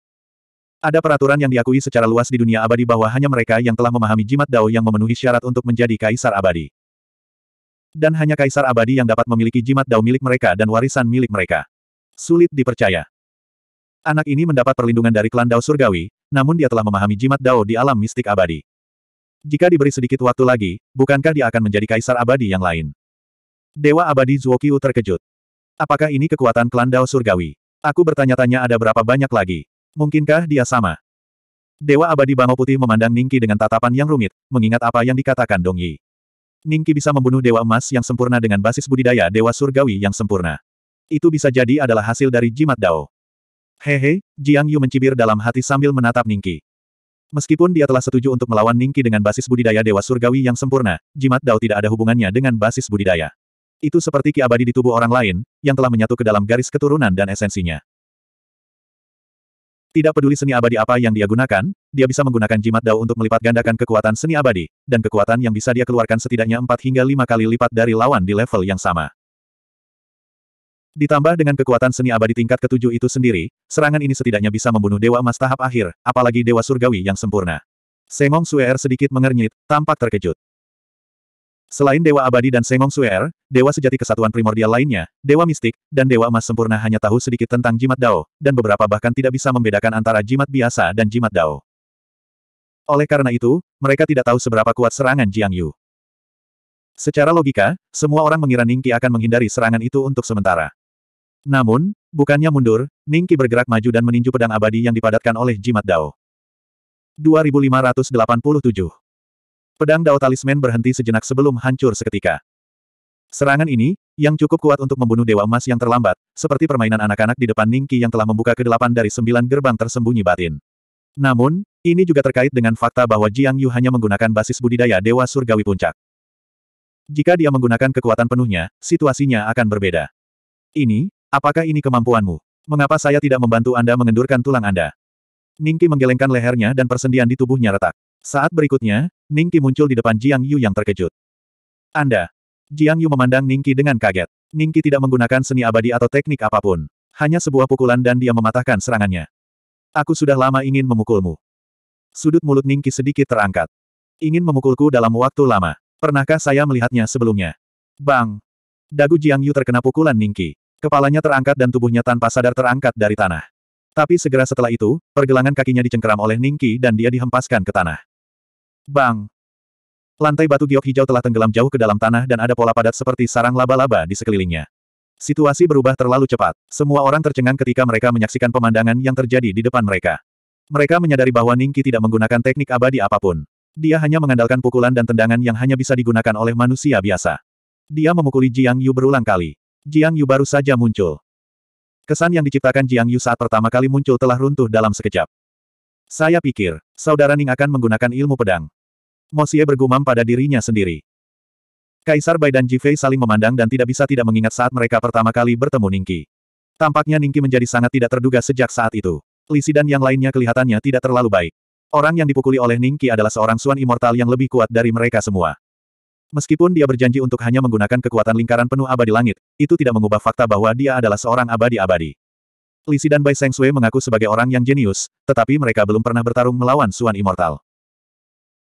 Ada peraturan yang diakui secara luas di dunia abadi bahwa hanya mereka yang telah memahami jimat dao yang memenuhi syarat untuk menjadi kaisar abadi. Dan hanya kaisar abadi yang dapat memiliki jimat dao milik mereka dan warisan milik mereka. Sulit dipercaya. Anak ini mendapat perlindungan dari klan Dao Surgawi, namun dia telah memahami jimat Dao di alam mistik abadi. Jika diberi sedikit waktu lagi, bukankah dia akan menjadi kaisar abadi yang lain? Dewa abadi Zuokiu terkejut. Apakah ini kekuatan klan Dao Surgawi? Aku bertanya-tanya ada berapa banyak lagi. Mungkinkah dia sama? Dewa abadi Bango Putih memandang Ningki dengan tatapan yang rumit, mengingat apa yang dikatakan Dong Yi. Ningki bisa membunuh Dewa Emas yang sempurna dengan basis budidaya Dewa Surgawi yang sempurna. Itu bisa jadi adalah hasil dari jimat Dao. Hehe, Jiang Yu mencibir dalam hati sambil menatap Ningki. Meskipun dia telah setuju untuk melawan Ningki dengan basis budidaya Dewa Surgawi yang sempurna, jimat Dao tidak ada hubungannya dengan basis budidaya. Itu seperti ki abadi di tubuh orang lain, yang telah menyatu ke dalam garis keturunan dan esensinya. Tidak peduli seni abadi apa yang dia gunakan, dia bisa menggunakan jimat dao untuk melipat gandakan kekuatan seni abadi, dan kekuatan yang bisa dia keluarkan setidaknya 4 hingga 5 kali lipat dari lawan di level yang sama. Ditambah dengan kekuatan seni abadi tingkat ketujuh itu sendiri, serangan ini setidaknya bisa membunuh Dewa emas tahap akhir, apalagi Dewa Surgawi yang sempurna. Sengong Suer er sedikit mengernyit, tampak terkejut. Selain Dewa Abadi dan Sengong Suer, Dewa Sejati Kesatuan Primordial lainnya, Dewa Mistik, dan Dewa Emas Sempurna hanya tahu sedikit tentang jimat Dao, dan beberapa bahkan tidak bisa membedakan antara jimat biasa dan jimat Dao. Oleh karena itu, mereka tidak tahu seberapa kuat serangan Jiang Yu. Secara logika, semua orang mengira Ningki akan menghindari serangan itu untuk sementara. Namun, bukannya mundur, Ningki bergerak maju dan meninju pedang abadi yang dipadatkan oleh jimat Dao. 2587 Pedang Dao Talisman berhenti sejenak sebelum hancur seketika. Serangan ini, yang cukup kuat untuk membunuh Dewa Emas yang terlambat, seperti permainan anak-anak di depan Ningki yang telah membuka kedelapan dari sembilan gerbang tersembunyi batin. Namun, ini juga terkait dengan fakta bahwa Jiang Yu hanya menggunakan basis budidaya Dewa Surgawi Puncak. Jika dia menggunakan kekuatan penuhnya, situasinya akan berbeda. Ini, apakah ini kemampuanmu? Mengapa saya tidak membantu Anda mengendurkan tulang Anda? Ningki menggelengkan lehernya dan persendian di tubuhnya retak. Saat berikutnya, Ningki muncul di depan Jiang Yu yang terkejut. Anda! Jiang Yu memandang Ningki dengan kaget. Ningki tidak menggunakan seni abadi atau teknik apapun. Hanya sebuah pukulan dan dia mematahkan serangannya. Aku sudah lama ingin memukulmu. Sudut mulut Ningki sedikit terangkat. Ingin memukulku dalam waktu lama. Pernahkah saya melihatnya sebelumnya? Bang! Dagu Jiang Yu terkena pukulan Ningki. Kepalanya terangkat dan tubuhnya tanpa sadar terangkat dari tanah. Tapi segera setelah itu, pergelangan kakinya dicengkeram oleh Ningki dan dia dihempaskan ke tanah. Bang! Lantai batu giok hijau telah tenggelam jauh ke dalam tanah dan ada pola padat seperti sarang laba-laba di sekelilingnya. Situasi berubah terlalu cepat. Semua orang tercengang ketika mereka menyaksikan pemandangan yang terjadi di depan mereka. Mereka menyadari bahwa Ningki tidak menggunakan teknik abadi apapun. Dia hanya mengandalkan pukulan dan tendangan yang hanya bisa digunakan oleh manusia biasa. Dia memukuli Jiang Yu berulang kali. Jiang Yu baru saja muncul. Kesan yang diciptakan Jiang Yu saat pertama kali muncul telah runtuh dalam sekejap. Saya pikir, saudara Ning akan menggunakan ilmu pedang. Mosie bergumam pada dirinya sendiri. Kaisar Bai dan Jifei saling memandang dan tidak bisa tidak mengingat saat mereka pertama kali bertemu Ningki. Tampaknya Ningki menjadi sangat tidak terduga sejak saat itu. Lisi dan yang lainnya kelihatannya tidak terlalu baik. Orang yang dipukuli oleh Ningki adalah seorang Suan Immortal yang lebih kuat dari mereka semua. Meskipun dia berjanji untuk hanya menggunakan kekuatan lingkaran penuh abadi langit, itu tidak mengubah fakta bahwa dia adalah seorang abadi-abadi. Li dan Bai Seng Sui mengaku sebagai orang yang jenius, tetapi mereka belum pernah bertarung melawan Suan Immortal.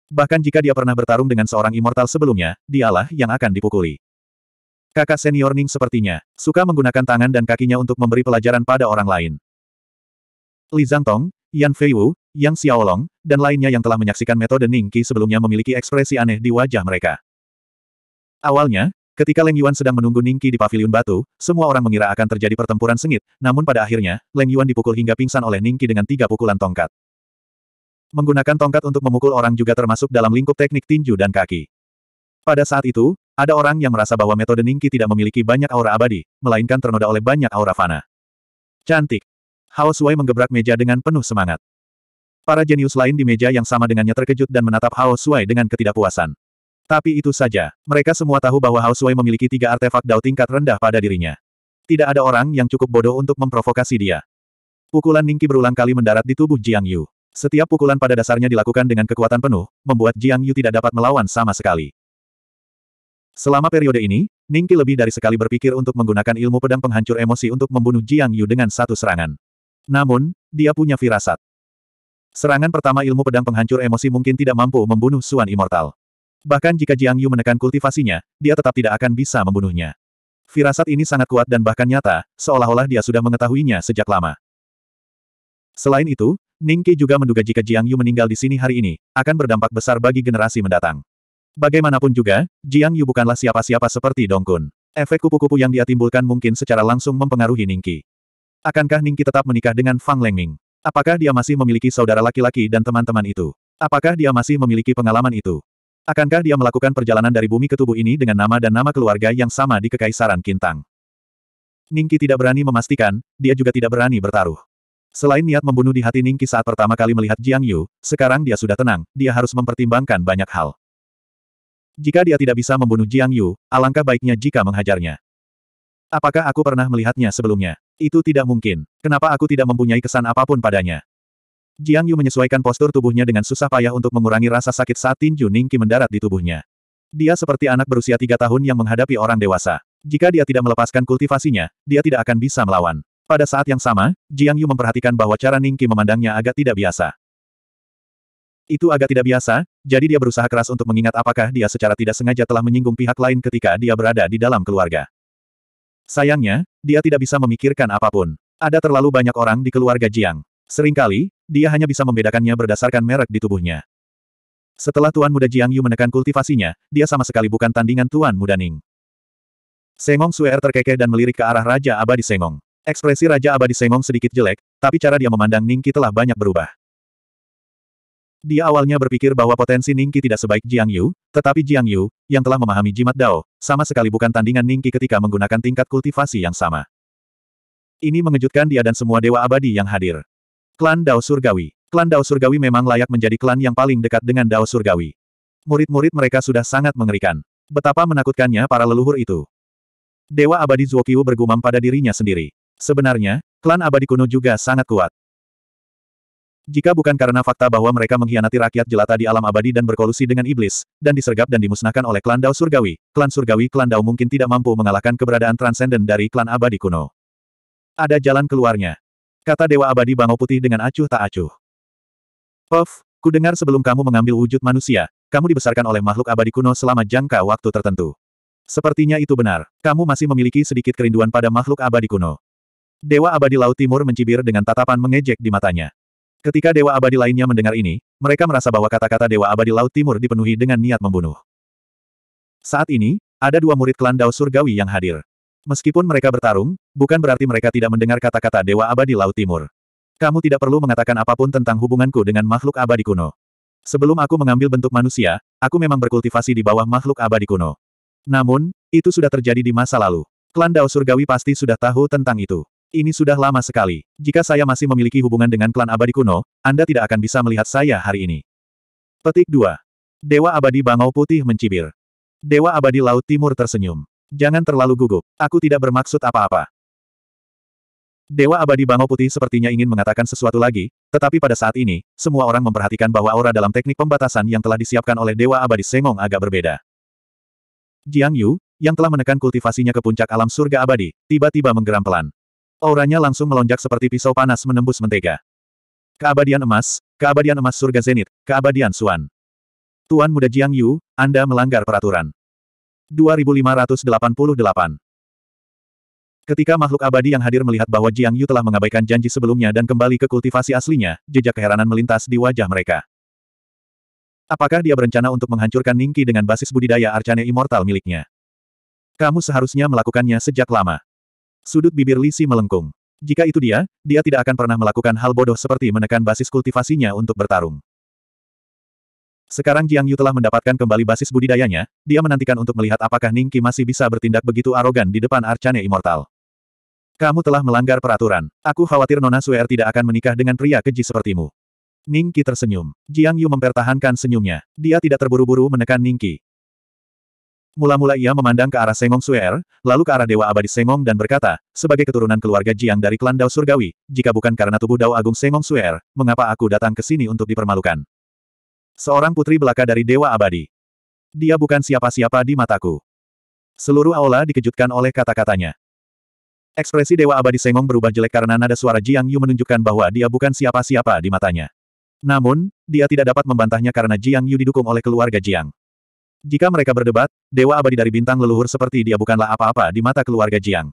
Bahkan jika dia pernah bertarung dengan seorang immortal sebelumnya, dialah yang akan dipukuli. Kakak senior Ning sepertinya, suka menggunakan tangan dan kakinya untuk memberi pelajaran pada orang lain. Li Zhangtong, Yan Feiwu, Yang Xiaolong, dan lainnya yang telah menyaksikan metode Ning Qi sebelumnya memiliki ekspresi aneh di wajah mereka. Awalnya, Ketika Leng Yuan sedang menunggu Ningki di paviliun batu, semua orang mengira akan terjadi pertempuran sengit, namun pada akhirnya, Leng Yuan dipukul hingga pingsan oleh Ningki dengan tiga pukulan tongkat. Menggunakan tongkat untuk memukul orang juga termasuk dalam lingkup teknik tinju dan kaki. Pada saat itu, ada orang yang merasa bahwa metode Ningki tidak memiliki banyak aura abadi, melainkan ternoda oleh banyak aura fana. Cantik. Hao Sui menggebrak meja dengan penuh semangat. Para jenius lain di meja yang sama dengannya terkejut dan menatap Hao Sui dengan ketidakpuasan. Tapi itu saja, mereka semua tahu bahwa Hao memiliki tiga artefak dao tingkat rendah pada dirinya. Tidak ada orang yang cukup bodoh untuk memprovokasi dia. Pukulan Ningki berulang kali mendarat di tubuh Jiang Yu. Setiap pukulan pada dasarnya dilakukan dengan kekuatan penuh, membuat Jiang Yu tidak dapat melawan sama sekali. Selama periode ini, Ningki lebih dari sekali berpikir untuk menggunakan ilmu pedang penghancur emosi untuk membunuh Jiang Yu dengan satu serangan. Namun, dia punya firasat. Serangan pertama ilmu pedang penghancur emosi mungkin tidak mampu membunuh Suan Immortal. Bahkan jika Jiang Yu menekan kultivasinya, dia tetap tidak akan bisa membunuhnya. Firasat ini sangat kuat dan bahkan nyata, seolah-olah dia sudah mengetahuinya sejak lama. Selain itu, Ning Qi juga menduga jika Jiang Yu meninggal di sini hari ini, akan berdampak besar bagi generasi mendatang. Bagaimanapun juga, Jiang Yu bukanlah siapa-siapa seperti Dong Kun. Efek kupu-kupu yang dia timbulkan mungkin secara langsung mempengaruhi Ning Qi. Akankah Ning Qi tetap menikah dengan Fang Lengming? Apakah dia masih memiliki saudara laki-laki dan teman-teman itu? Apakah dia masih memiliki pengalaman itu? Akankah dia melakukan perjalanan dari bumi ke tubuh ini dengan nama dan nama keluarga yang sama di Kekaisaran Kintang? Ningki tidak berani memastikan, dia juga tidak berani bertaruh. Selain niat membunuh di hati Ningki saat pertama kali melihat Jiang Yu, sekarang dia sudah tenang, dia harus mempertimbangkan banyak hal. Jika dia tidak bisa membunuh Jiang Yu, alangkah baiknya jika menghajarnya. Apakah aku pernah melihatnya sebelumnya? Itu tidak mungkin. Kenapa aku tidak mempunyai kesan apapun padanya? Jiang Yu menyesuaikan postur tubuhnya dengan susah payah untuk mengurangi rasa sakit saat tinju Ningqi mendarat di tubuhnya. Dia seperti anak berusia tiga tahun yang menghadapi orang dewasa. Jika dia tidak melepaskan kultivasinya, dia tidak akan bisa melawan. Pada saat yang sama, Jiang Yu memperhatikan bahwa cara Ningqi memandangnya agak tidak biasa. Itu agak tidak biasa, jadi dia berusaha keras untuk mengingat apakah dia secara tidak sengaja telah menyinggung pihak lain ketika dia berada di dalam keluarga. Sayangnya, dia tidak bisa memikirkan apapun. Ada terlalu banyak orang di keluarga Jiang. Seringkali, dia hanya bisa membedakannya berdasarkan merek di tubuhnya. Setelah Tuan Muda Jiang Yu menekan kultivasinya, dia sama sekali bukan tandingan Tuan Muda Ning. Sengong Suer er terkekeh dan melirik ke arah Raja Abadi Sengong. Ekspresi Raja Abadi Sengong sedikit jelek, tapi cara dia memandang Ningki telah banyak berubah. Dia awalnya berpikir bahwa potensi Ningki tidak sebaik Jiang Yu, tetapi Jiang Yu, yang telah memahami jimat Dao, sama sekali bukan tandingan Ningki ketika menggunakan tingkat kultivasi yang sama. Ini mengejutkan dia dan semua dewa abadi yang hadir. Klan Dao Surgawi Klan Dao Surgawi memang layak menjadi klan yang paling dekat dengan Dao Surgawi. Murid-murid mereka sudah sangat mengerikan. Betapa menakutkannya para leluhur itu. Dewa abadi Zuokiu bergumam pada dirinya sendiri. Sebenarnya, klan abadi kuno juga sangat kuat. Jika bukan karena fakta bahwa mereka mengkhianati rakyat jelata di alam abadi dan berkolusi dengan iblis, dan disergap dan dimusnahkan oleh klan Dao Surgawi, klan Surgawi klan Dao mungkin tidak mampu mengalahkan keberadaan transenden dari klan abadi kuno. Ada jalan keluarnya. Kata Dewa Abadi Bangau Putih dengan acuh tak acuh. Puff, ku dengar sebelum kamu mengambil wujud manusia, kamu dibesarkan oleh makhluk abadi kuno selama jangka waktu tertentu. Sepertinya itu benar, kamu masih memiliki sedikit kerinduan pada makhluk abadi kuno. Dewa Abadi Laut Timur mencibir dengan tatapan mengejek di matanya. Ketika Dewa Abadi lainnya mendengar ini, mereka merasa bahwa kata-kata Dewa Abadi Laut Timur dipenuhi dengan niat membunuh. Saat ini, ada dua murid klan Dao Surgawi yang hadir. Meskipun mereka bertarung, bukan berarti mereka tidak mendengar kata-kata Dewa Abadi Laut Timur. Kamu tidak perlu mengatakan apapun tentang hubunganku dengan makhluk abadi kuno. Sebelum aku mengambil bentuk manusia, aku memang berkultivasi di bawah makhluk abadi kuno. Namun, itu sudah terjadi di masa lalu. Klan Dao Surgawi pasti sudah tahu tentang itu. Ini sudah lama sekali. Jika saya masih memiliki hubungan dengan klan abadi kuno, Anda tidak akan bisa melihat saya hari ini. Petik 2. Dewa Abadi Bangau Putih mencibir. Dewa Abadi Laut Timur tersenyum. Jangan terlalu gugup. Aku tidak bermaksud apa-apa. Dewa abadi Bango Putih sepertinya ingin mengatakan sesuatu lagi, tetapi pada saat ini, semua orang memperhatikan bahwa aura dalam teknik pembatasan yang telah disiapkan oleh Dewa abadi Sengong agak berbeda. Jiang Yu, yang telah menekan kultivasinya ke puncak alam surga abadi, tiba-tiba menggeram pelan. Auranya langsung melonjak seperti pisau panas menembus mentega. Keabadian emas, keabadian emas surga zenit, keabadian suan. Tuan muda Jiang Yu, Anda melanggar peraturan. 2588. Ketika makhluk abadi yang hadir melihat bahwa Jiang Yu telah mengabaikan janji sebelumnya dan kembali ke kultivasi aslinya, jejak keheranan melintas di wajah mereka. Apakah dia berencana untuk menghancurkan Ningki dengan basis budidaya Arcane Immortal miliknya? Kamu seharusnya melakukannya sejak lama. Sudut bibir Lisi melengkung. Jika itu dia, dia tidak akan pernah melakukan hal bodoh seperti menekan basis kultivasinya untuk bertarung. Sekarang Jiang Yu telah mendapatkan kembali basis budidayanya, dia menantikan untuk melihat apakah Ning Qi masih bisa bertindak begitu arogan di depan Arcane Immortal. Kamu telah melanggar peraturan. Aku khawatir Nona Suer tidak akan menikah dengan pria keji sepertimu. Ning Qi tersenyum. Jiang Yu mempertahankan senyumnya. Dia tidak terburu-buru menekan Ning Qi. Mula-mula ia memandang ke arah Sengong Suer, lalu ke arah Dewa Abadi Sengong dan berkata, sebagai keturunan keluarga Jiang dari klan Dao Surgawi, jika bukan karena tubuh Dao Agung Sengong Suer, mengapa aku datang ke sini untuk dipermalukan? Seorang putri belaka dari Dewa Abadi. Dia bukan siapa-siapa di mataku. Seluruh aula dikejutkan oleh kata-katanya. Ekspresi Dewa Abadi Sengong berubah jelek karena nada suara Jiang Yu menunjukkan bahwa dia bukan siapa-siapa di matanya. Namun, dia tidak dapat membantahnya karena Jiang Yu didukung oleh keluarga Jiang. Jika mereka berdebat, Dewa Abadi dari bintang leluhur seperti dia bukanlah apa-apa di mata keluarga Jiang.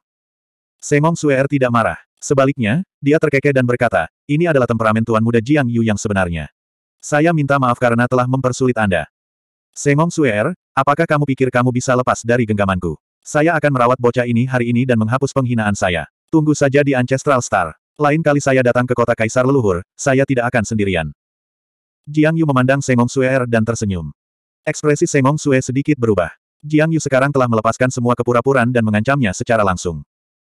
Sengong Suer er tidak marah. Sebaliknya, dia terkekeh dan berkata, ini adalah temperamen tuan muda Jiang Yu yang sebenarnya. Saya minta maaf karena telah mempersulit Anda. Sengong Suer, apakah kamu pikir kamu bisa lepas dari genggamanku? Saya akan merawat bocah ini hari ini dan menghapus penghinaan saya. Tunggu saja di Ancestral Star. Lain kali saya datang ke kota Kaisar Leluhur, saya tidak akan sendirian. Jiang Yu memandang Sengong Suer dan tersenyum. Ekspresi Sengong Sue sedikit berubah. Jiang Yu sekarang telah melepaskan semua kepura-puraan dan mengancamnya secara langsung.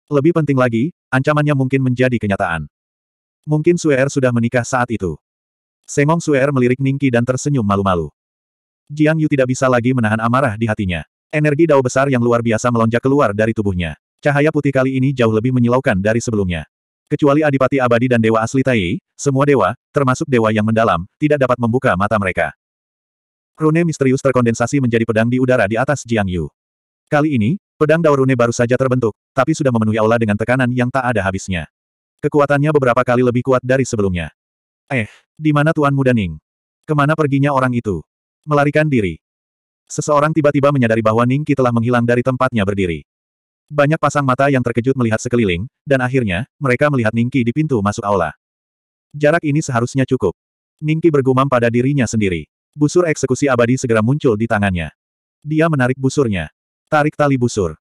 Lebih penting lagi, ancamannya mungkin menjadi kenyataan. Mungkin Suer sudah menikah saat itu. Sengong Suer melirik Ningki dan tersenyum malu-malu. Jiang Yu tidak bisa lagi menahan amarah di hatinya. Energi dao besar yang luar biasa melonjak keluar dari tubuhnya. Cahaya putih kali ini jauh lebih menyilaukan dari sebelumnya. Kecuali Adipati Abadi dan Dewa Asli Tai, semua dewa, termasuk dewa yang mendalam, tidak dapat membuka mata mereka. Rune misterius terkondensasi menjadi pedang di udara di atas Jiang Yu. Kali ini, pedang Dao Rune baru saja terbentuk, tapi sudah memenuhi aula dengan tekanan yang tak ada habisnya. Kekuatannya beberapa kali lebih kuat dari sebelumnya. Eh, di mana Tuan Muda Ning? Kemana perginya orang itu? Melarikan diri. Seseorang tiba-tiba menyadari bahwa Ning Qi telah menghilang dari tempatnya berdiri. Banyak pasang mata yang terkejut melihat sekeliling, dan akhirnya, mereka melihat Ning Ki di pintu masuk aula. Jarak ini seharusnya cukup. Ning Ki bergumam pada dirinya sendiri. Busur eksekusi abadi segera muncul di tangannya. Dia menarik busurnya. Tarik tali busur.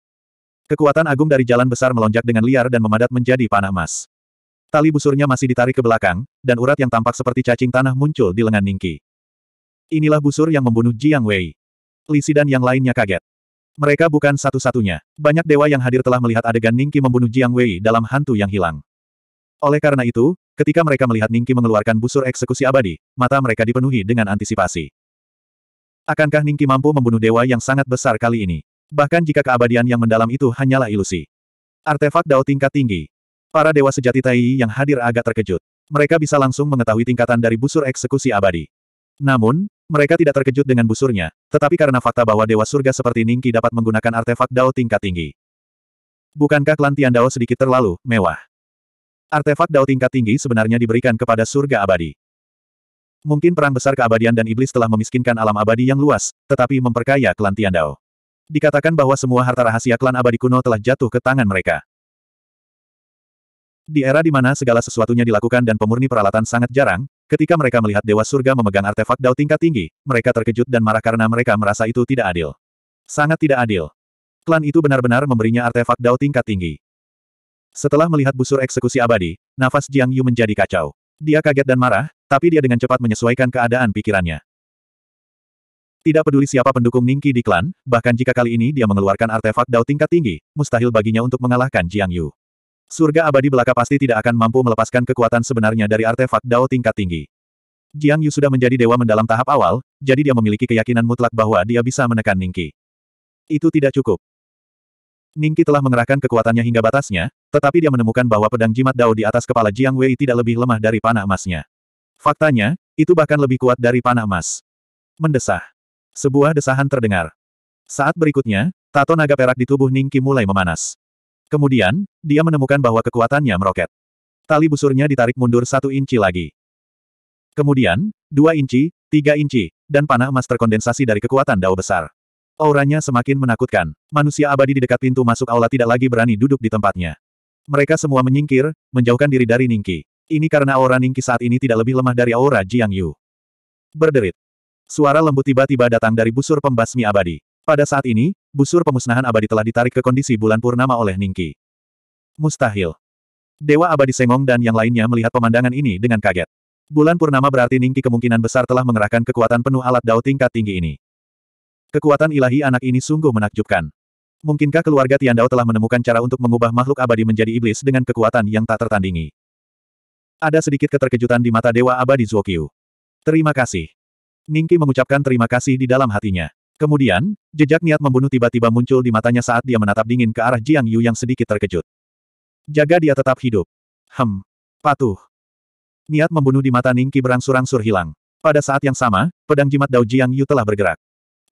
Kekuatan agung dari jalan besar melonjak dengan liar dan memadat menjadi panah emas. Tali busurnya masih ditarik ke belakang, dan urat yang tampak seperti cacing tanah muncul di lengan Ningki. Inilah busur yang membunuh Jiang Wei. Lisi dan yang lainnya kaget. Mereka bukan satu-satunya. Banyak dewa yang hadir telah melihat adegan Ningki membunuh Jiang Wei dalam hantu yang hilang. Oleh karena itu, ketika mereka melihat Ningki mengeluarkan busur eksekusi abadi, mata mereka dipenuhi dengan antisipasi. Akankah Ningki mampu membunuh dewa yang sangat besar kali ini? Bahkan jika keabadian yang mendalam itu hanyalah ilusi. Artefak Dao tingkat tinggi. Para dewa sejati Tai yang hadir agak terkejut. Mereka bisa langsung mengetahui tingkatan dari busur eksekusi abadi. Namun, mereka tidak terkejut dengan busurnya, tetapi karena fakta bahwa dewa surga seperti Ningki dapat menggunakan artefak Dao tingkat tinggi. Bukankah klan Dao sedikit terlalu mewah? Artefak Dao tingkat tinggi sebenarnya diberikan kepada surga abadi. Mungkin perang besar keabadian dan iblis telah memiskinkan alam abadi yang luas, tetapi memperkaya klan Dao. Dikatakan bahwa semua harta rahasia klan abadi kuno telah jatuh ke tangan mereka. Di era di mana segala sesuatunya dilakukan dan pemurni peralatan sangat jarang, ketika mereka melihat Dewa Surga memegang artefak Dao tingkat tinggi, mereka terkejut dan marah karena mereka merasa itu tidak adil. Sangat tidak adil. Klan itu benar-benar memberinya artefak Dao tingkat tinggi. Setelah melihat busur eksekusi abadi, nafas Jiang Yu menjadi kacau. Dia kaget dan marah, tapi dia dengan cepat menyesuaikan keadaan pikirannya. Tidak peduli siapa pendukung Ningki di klan, bahkan jika kali ini dia mengeluarkan artefak Dao tingkat tinggi, mustahil baginya untuk mengalahkan Jiang Yu. Surga abadi belaka pasti tidak akan mampu melepaskan kekuatan sebenarnya dari artefak Dao tingkat tinggi. Jiang Yu sudah menjadi dewa mendalam tahap awal, jadi dia memiliki keyakinan mutlak bahwa dia bisa menekan Ningki. Itu tidak cukup. Ningki telah mengerahkan kekuatannya hingga batasnya, tetapi dia menemukan bahwa pedang jimat Dao di atas kepala Jiang Wei tidak lebih lemah dari panah emasnya. Faktanya, itu bahkan lebih kuat dari panah emas. Mendesah. Sebuah desahan terdengar. Saat berikutnya, tato naga perak di tubuh Ningki mulai memanas. Kemudian, dia menemukan bahwa kekuatannya meroket. Tali busurnya ditarik mundur satu inci lagi. Kemudian, dua inci, tiga inci, dan panah emas terkondensasi dari kekuatan dao besar. Auranya semakin menakutkan. Manusia abadi di dekat pintu masuk aula tidak lagi berani duduk di tempatnya. Mereka semua menyingkir, menjauhkan diri dari Ningki. Ini karena aura Ningki saat ini tidak lebih lemah dari aura Jiang Yu. Berderit. Suara lembut tiba-tiba datang dari busur pembasmi abadi. Pada saat ini, busur pemusnahan abadi telah ditarik ke kondisi bulan purnama oleh Ningki. Mustahil. Dewa abadi Sengong dan yang lainnya melihat pemandangan ini dengan kaget. Bulan purnama berarti Ningki kemungkinan besar telah mengerahkan kekuatan penuh alat dao tingkat tinggi ini. Kekuatan ilahi anak ini sungguh menakjubkan. Mungkinkah keluarga Tian Dao telah menemukan cara untuk mengubah makhluk abadi menjadi iblis dengan kekuatan yang tak tertandingi? Ada sedikit keterkejutan di mata Dewa Abadi Zuokyu. Terima kasih. Ningki mengucapkan terima kasih di dalam hatinya. Kemudian, jejak niat membunuh tiba-tiba muncul di matanya saat dia menatap dingin ke arah Jiang Yu yang sedikit terkejut. Jaga dia tetap hidup. Hem. Patuh. Niat membunuh di mata Ning Ningki berangsur-angsur hilang. Pada saat yang sama, pedang jimat Dao Jiang Yu telah bergerak.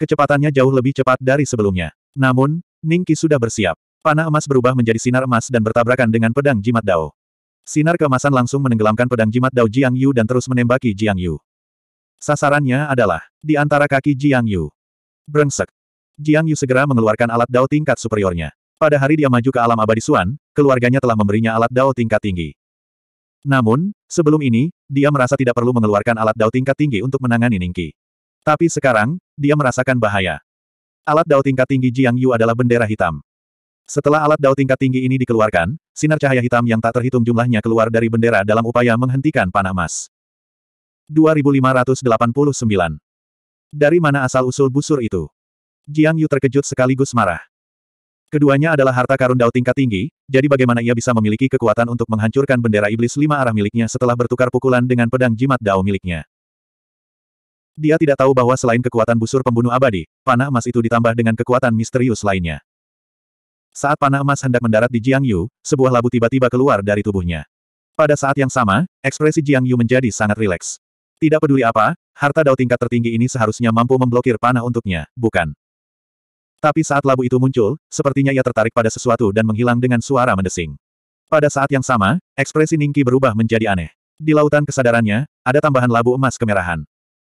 Kecepatannya jauh lebih cepat dari sebelumnya. Namun, Ning Ningki sudah bersiap. Panah emas berubah menjadi sinar emas dan bertabrakan dengan pedang jimat Dao. Sinar keemasan langsung menenggelamkan pedang jimat Dao Jiang Yu dan terus menembaki Jiang Yu. Sasarannya adalah di antara kaki Jiang Yu. Brengsek. Jiang Yu segera mengeluarkan alat dao tingkat superiornya. Pada hari dia maju ke alam abadi Suan, keluarganya telah memberinya alat dao tingkat tinggi. Namun, sebelum ini, dia merasa tidak perlu mengeluarkan alat dao tingkat tinggi untuk menangani Ningqi. Tapi sekarang, dia merasakan bahaya. Alat dao tingkat tinggi Jiang Yu adalah bendera hitam. Setelah alat dao tingkat tinggi ini dikeluarkan, sinar cahaya hitam yang tak terhitung jumlahnya keluar dari bendera dalam upaya menghentikan panah emas. 2589 dari mana asal-usul busur itu? Jiang Yu terkejut sekaligus marah. Keduanya adalah harta karun dao tingkat tinggi, jadi bagaimana ia bisa memiliki kekuatan untuk menghancurkan bendera iblis lima arah miliknya setelah bertukar pukulan dengan pedang jimat dao miliknya. Dia tidak tahu bahwa selain kekuatan busur pembunuh abadi, panah emas itu ditambah dengan kekuatan misterius lainnya. Saat panah emas hendak mendarat di Jiang Yu, sebuah labu tiba-tiba keluar dari tubuhnya. Pada saat yang sama, ekspresi Jiang Yu menjadi sangat rileks. Tidak peduli apa, harta dao tingkat tertinggi ini seharusnya mampu memblokir panah untuknya, bukan? Tapi saat labu itu muncul, sepertinya ia tertarik pada sesuatu dan menghilang dengan suara mendesing. Pada saat yang sama, ekspresi Ningki berubah menjadi aneh. Di lautan kesadarannya, ada tambahan labu emas kemerahan.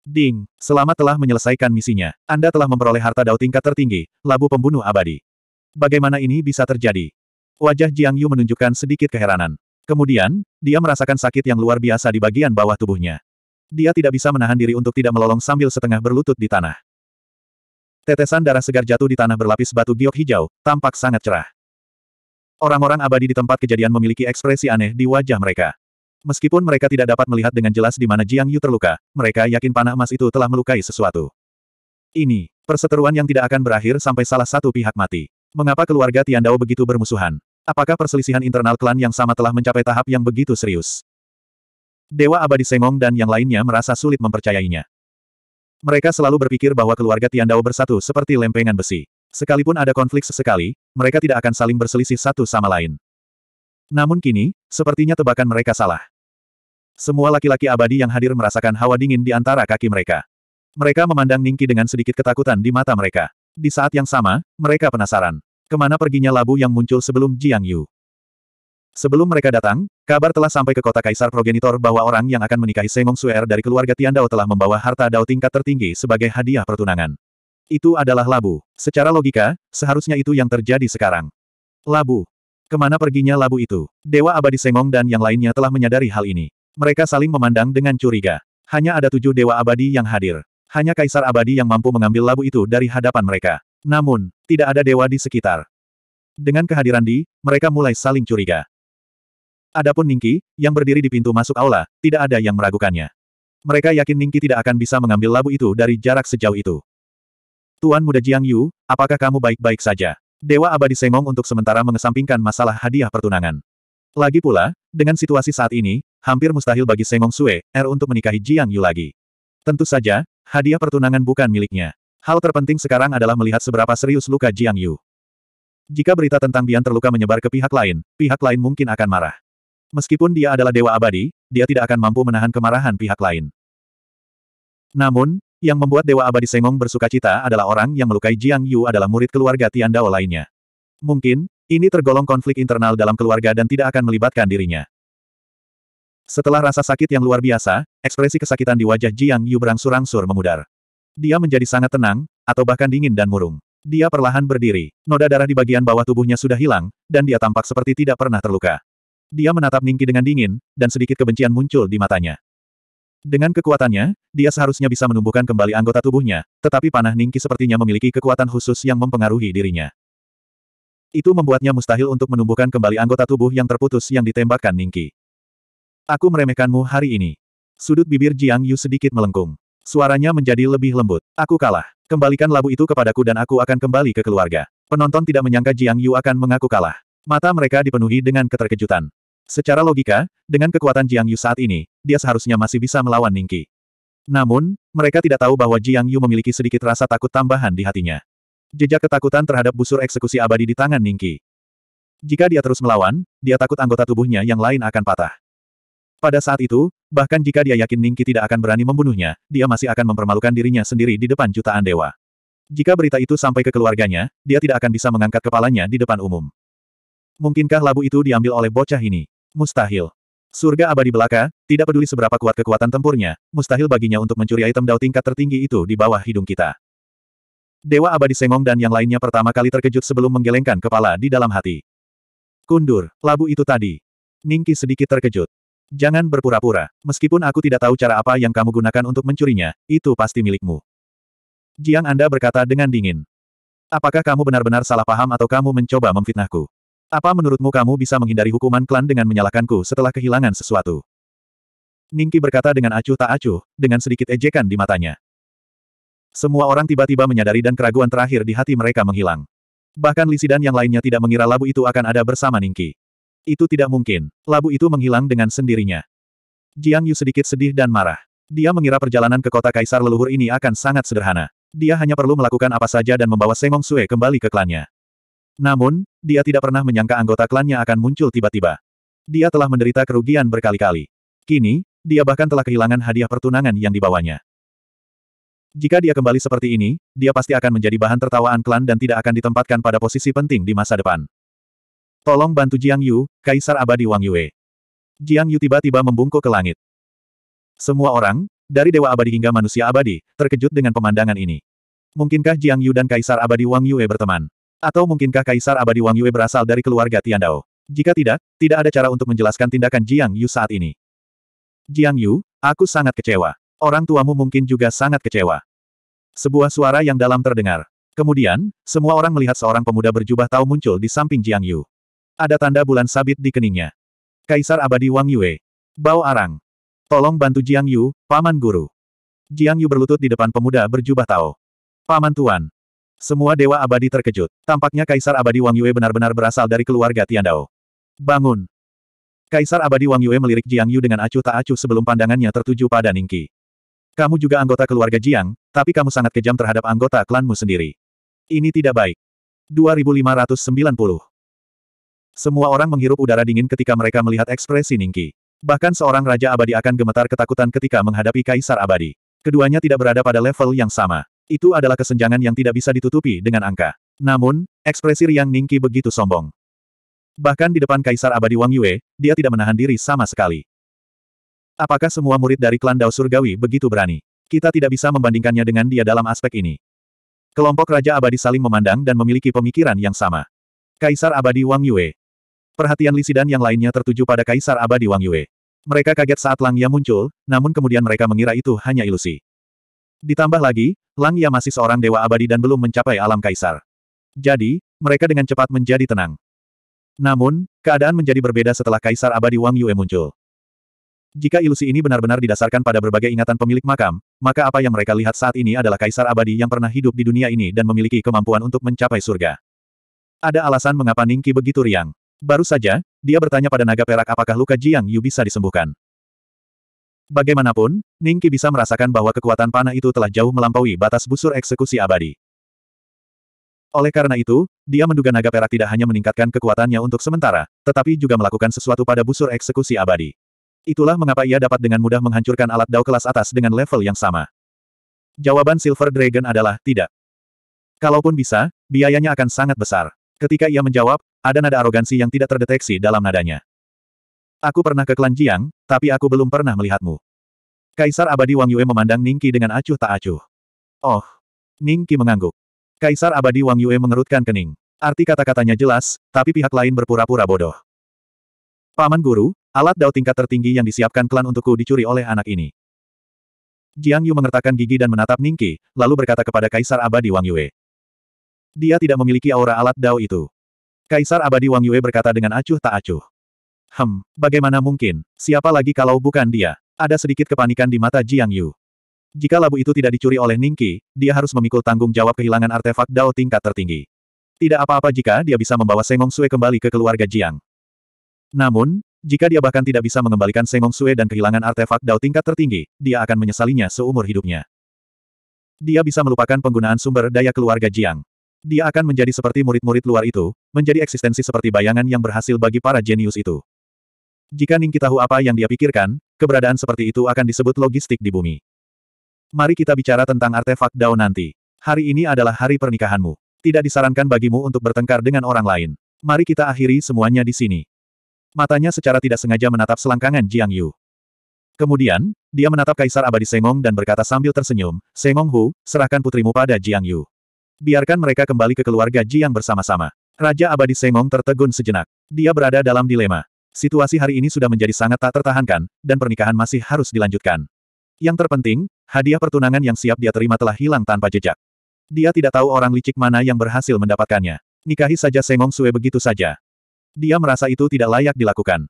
Ding, selamat telah menyelesaikan misinya. Anda telah memperoleh harta dao tingkat tertinggi, labu pembunuh abadi. Bagaimana ini bisa terjadi? Wajah Jiang Yu menunjukkan sedikit keheranan. Kemudian, dia merasakan sakit yang luar biasa di bagian bawah tubuhnya. Dia tidak bisa menahan diri untuk tidak melolong sambil setengah berlutut di tanah. Tetesan darah segar jatuh di tanah berlapis batu giok hijau, tampak sangat cerah. Orang-orang abadi di tempat kejadian memiliki ekspresi aneh di wajah mereka. Meskipun mereka tidak dapat melihat dengan jelas di mana Jiang Yu terluka, mereka yakin panah emas itu telah melukai sesuatu. Ini, perseteruan yang tidak akan berakhir sampai salah satu pihak mati. Mengapa keluarga Tian Dao begitu bermusuhan? Apakah perselisihan internal klan yang sama telah mencapai tahap yang begitu serius? Dewa Abadi Sengong dan yang lainnya merasa sulit mempercayainya. Mereka selalu berpikir bahwa keluarga Tiandao bersatu seperti lempengan besi. Sekalipun ada konflik sesekali, mereka tidak akan saling berselisih satu sama lain. Namun kini, sepertinya tebakan mereka salah. Semua laki-laki abadi yang hadir merasakan hawa dingin di antara kaki mereka. Mereka memandang Ningki dengan sedikit ketakutan di mata mereka. Di saat yang sama, mereka penasaran. Kemana perginya labu yang muncul sebelum Jiang Yu? Sebelum mereka datang, kabar telah sampai ke kota Kaisar Progenitor bahwa orang yang akan menikahi Semong Suer dari keluarga Tiandao telah membawa harta Dao tingkat tertinggi sebagai hadiah pertunangan. Itu adalah labu. Secara logika, seharusnya itu yang terjadi sekarang. Labu. Kemana perginya labu itu? Dewa Abadi Semong dan yang lainnya telah menyadari hal ini. Mereka saling memandang dengan curiga. Hanya ada tujuh Dewa Abadi yang hadir. Hanya Kaisar Abadi yang mampu mengambil labu itu dari hadapan mereka. Namun, tidak ada dewa di sekitar. Dengan kehadiran Di, mereka mulai saling curiga. Adapun Ningki, yang berdiri di pintu masuk aula, tidak ada yang meragukannya. Mereka yakin Ningki tidak akan bisa mengambil labu itu dari jarak sejauh itu. Tuan muda Jiang Yu, apakah kamu baik-baik saja? Dewa abadi Sengong untuk sementara mengesampingkan masalah hadiah pertunangan. Lagi pula, dengan situasi saat ini, hampir mustahil bagi Sengong Sue, R er, untuk menikahi Jiang Yu lagi. Tentu saja, hadiah pertunangan bukan miliknya. Hal terpenting sekarang adalah melihat seberapa serius luka Jiang Yu. Jika berita tentang Bian terluka menyebar ke pihak lain, pihak lain mungkin akan marah. Meskipun dia adalah dewa abadi, dia tidak akan mampu menahan kemarahan pihak lain. Namun, yang membuat dewa abadi Sengong bersuka cita adalah orang yang melukai Jiang Yu adalah murid keluarga Tian Dao lainnya. Mungkin, ini tergolong konflik internal dalam keluarga dan tidak akan melibatkan dirinya. Setelah rasa sakit yang luar biasa, ekspresi kesakitan di wajah Jiang Yu berangsur-angsur memudar. Dia menjadi sangat tenang, atau bahkan dingin dan murung. Dia perlahan berdiri, noda darah di bagian bawah tubuhnya sudah hilang, dan dia tampak seperti tidak pernah terluka. Dia menatap Ningki dengan dingin, dan sedikit kebencian muncul di matanya. Dengan kekuatannya, dia seharusnya bisa menumbuhkan kembali anggota tubuhnya, tetapi panah Ningki sepertinya memiliki kekuatan khusus yang mempengaruhi dirinya. Itu membuatnya mustahil untuk menumbuhkan kembali anggota tubuh yang terputus yang ditembakkan Ningki. Aku meremehkanmu hari ini. Sudut bibir Jiang Yu sedikit melengkung. Suaranya menjadi lebih lembut. Aku kalah. Kembalikan labu itu kepadaku dan aku akan kembali ke keluarga. Penonton tidak menyangka Jiang Yu akan mengaku kalah. Mata mereka dipenuhi dengan keterkejutan. Secara logika, dengan kekuatan Jiang Yu saat ini, dia seharusnya masih bisa melawan Ningki. Namun, mereka tidak tahu bahwa Jiang Yu memiliki sedikit rasa takut tambahan di hatinya. Jejak ketakutan terhadap busur eksekusi abadi di tangan Ningki. Jika dia terus melawan, dia takut anggota tubuhnya yang lain akan patah. Pada saat itu, bahkan jika dia yakin Ningki tidak akan berani membunuhnya, dia masih akan mempermalukan dirinya sendiri di depan jutaan dewa. Jika berita itu sampai ke keluarganya, dia tidak akan bisa mengangkat kepalanya di depan umum. Mungkinkah labu itu diambil oleh bocah ini? Mustahil. Surga abadi belaka, tidak peduli seberapa kuat kekuatan tempurnya, mustahil baginya untuk mencuri item dao tingkat tertinggi itu di bawah hidung kita. Dewa abadi Sengong dan yang lainnya pertama kali terkejut sebelum menggelengkan kepala di dalam hati. Kundur, labu itu tadi. Ningki sedikit terkejut. Jangan berpura-pura, meskipun aku tidak tahu cara apa yang kamu gunakan untuk mencurinya, itu pasti milikmu. Jiang Anda berkata dengan dingin. Apakah kamu benar-benar salah paham atau kamu mencoba memfitnahku? Apa menurutmu kamu bisa menghindari hukuman klan dengan menyalahkanku setelah kehilangan sesuatu? Ningki berkata dengan acuh tak acuh, dengan sedikit ejekan di matanya. Semua orang tiba-tiba menyadari dan keraguan terakhir di hati mereka menghilang. Bahkan Lisi yang lainnya tidak mengira labu itu akan ada bersama Ningki. Itu tidak mungkin. Labu itu menghilang dengan sendirinya. Jiang Yu sedikit sedih dan marah. Dia mengira perjalanan ke kota Kaisar Leluhur ini akan sangat sederhana. Dia hanya perlu melakukan apa saja dan membawa Sengong Sue kembali ke klannya. Namun, dia tidak pernah menyangka anggota klannya akan muncul tiba-tiba. Dia telah menderita kerugian berkali-kali. Kini, dia bahkan telah kehilangan hadiah pertunangan yang dibawanya. Jika dia kembali seperti ini, dia pasti akan menjadi bahan tertawaan klan dan tidak akan ditempatkan pada posisi penting di masa depan. Tolong bantu Jiang Yu, Kaisar Abadi Wang Yue. Jiang Yu tiba-tiba membungkuk ke langit. Semua orang, dari Dewa Abadi hingga manusia abadi, terkejut dengan pemandangan ini. Mungkinkah Jiang Yu dan Kaisar Abadi Wang Yue berteman? Atau mungkinkah Kaisar Abadi Wang Yue berasal dari keluarga Tian Dao? Jika tidak, tidak ada cara untuk menjelaskan tindakan Jiang Yu saat ini. Jiang Yu, aku sangat kecewa. Orang tuamu mungkin juga sangat kecewa. Sebuah suara yang dalam terdengar. Kemudian, semua orang melihat seorang pemuda berjubah tahu muncul di samping Jiang Yu. Ada tanda bulan sabit di keningnya. Kaisar Abadi Wang Yue. Bao Arang. Tolong bantu Jiang Yu, Paman Guru. Jiang Yu berlutut di depan pemuda berjubah tahu. Paman Tuan, semua dewa abadi terkejut. Tampaknya Kaisar Abadi Wang Yue benar-benar berasal dari keluarga Tian Dao. Bangun! Kaisar Abadi Wang Yue melirik Jiang Yu dengan acuh tak acuh sebelum pandangannya tertuju pada Ningki. Kamu juga anggota keluarga Jiang, tapi kamu sangat kejam terhadap anggota klanmu sendiri. Ini tidak baik. 2590 Semua orang menghirup udara dingin ketika mereka melihat ekspresi Ningki. Bahkan seorang Raja Abadi akan gemetar ketakutan ketika menghadapi Kaisar Abadi. Keduanya tidak berada pada level yang sama. Itu adalah kesenjangan yang tidak bisa ditutupi dengan angka. Namun, ekspresi Riang Ningki begitu sombong. Bahkan di depan Kaisar Abadi Wang Yue, dia tidak menahan diri sama sekali. Apakah semua murid dari klan Dao Surgawi begitu berani? Kita tidak bisa membandingkannya dengan dia dalam aspek ini. Kelompok Raja Abadi saling memandang dan memiliki pemikiran yang sama. Kaisar Abadi Wang Yue. Perhatian Lisidan yang lainnya tertuju pada Kaisar Abadi Wang Yue. Mereka kaget saat Lang Ya muncul, namun kemudian mereka mengira itu hanya ilusi. Ditambah lagi, Lang Ya masih seorang dewa abadi dan belum mencapai alam kaisar. Jadi, mereka dengan cepat menjadi tenang. Namun, keadaan menjadi berbeda setelah kaisar abadi Wang Yue muncul. Jika ilusi ini benar-benar didasarkan pada berbagai ingatan pemilik makam, maka apa yang mereka lihat saat ini adalah kaisar abadi yang pernah hidup di dunia ini dan memiliki kemampuan untuk mencapai surga. Ada alasan mengapa Ningki begitu riang. Baru saja, dia bertanya pada naga perak apakah luka Jiang Yu bisa disembuhkan. Bagaimanapun, Ningki bisa merasakan bahwa kekuatan panah itu telah jauh melampaui batas busur eksekusi abadi. Oleh karena itu, dia menduga naga perak tidak hanya meningkatkan kekuatannya untuk sementara, tetapi juga melakukan sesuatu pada busur eksekusi abadi. Itulah mengapa ia dapat dengan mudah menghancurkan alat dao kelas atas dengan level yang sama. Jawaban Silver Dragon adalah tidak. Kalaupun bisa, biayanya akan sangat besar. Ketika ia menjawab, ada nada arogansi yang tidak terdeteksi dalam nadanya. Aku pernah ke klan Jiang, tapi aku belum pernah melihatmu. Kaisar abadi Wang Yue memandang Ningki dengan acuh tak acuh. Oh. Ningki mengangguk. Kaisar abadi Wang Yue mengerutkan kening. Arti kata-katanya jelas, tapi pihak lain berpura-pura bodoh. Paman Guru, alat dao tingkat tertinggi yang disiapkan klan untukku dicuri oleh anak ini. Jiang Yu mengertakkan gigi dan menatap Ningki, lalu berkata kepada Kaisar abadi Wang Yue. Dia tidak memiliki aura alat dao itu. Kaisar abadi Wang Yue berkata dengan acuh tak acuh. Hem, bagaimana mungkin, siapa lagi kalau bukan dia? Ada sedikit kepanikan di mata Jiang Yu. Jika labu itu tidak dicuri oleh Ningqi, dia harus memikul tanggung jawab kehilangan artefak Dao tingkat tertinggi. Tidak apa-apa jika dia bisa membawa Sengong Sue kembali ke keluarga Jiang. Namun, jika dia bahkan tidak bisa mengembalikan Sengong Sue dan kehilangan artefak Dao tingkat tertinggi, dia akan menyesalinya seumur hidupnya. Dia bisa melupakan penggunaan sumber daya keluarga Jiang. Dia akan menjadi seperti murid-murid luar itu, menjadi eksistensi seperti bayangan yang berhasil bagi para jenius itu. Jika Ning tahu apa yang dia pikirkan, keberadaan seperti itu akan disebut logistik di bumi. Mari kita bicara tentang artefak Dao nanti. Hari ini adalah hari pernikahanmu. Tidak disarankan bagimu untuk bertengkar dengan orang lain. Mari kita akhiri semuanya di sini. Matanya secara tidak sengaja menatap selangkangan Jiang Yu. Kemudian, dia menatap Kaisar Abadi Sengong dan berkata sambil tersenyum, Sengong Hu, serahkan putrimu pada Jiang Yu. Biarkan mereka kembali ke keluarga Jiang bersama-sama. Raja Abadi Sengong tertegun sejenak. Dia berada dalam dilema. Situasi hari ini sudah menjadi sangat tak tertahankan, dan pernikahan masih harus dilanjutkan. Yang terpenting, hadiah pertunangan yang siap dia terima telah hilang tanpa jejak. Dia tidak tahu orang licik mana yang berhasil mendapatkannya. Nikahi saja Sengong Sue begitu saja. Dia merasa itu tidak layak dilakukan.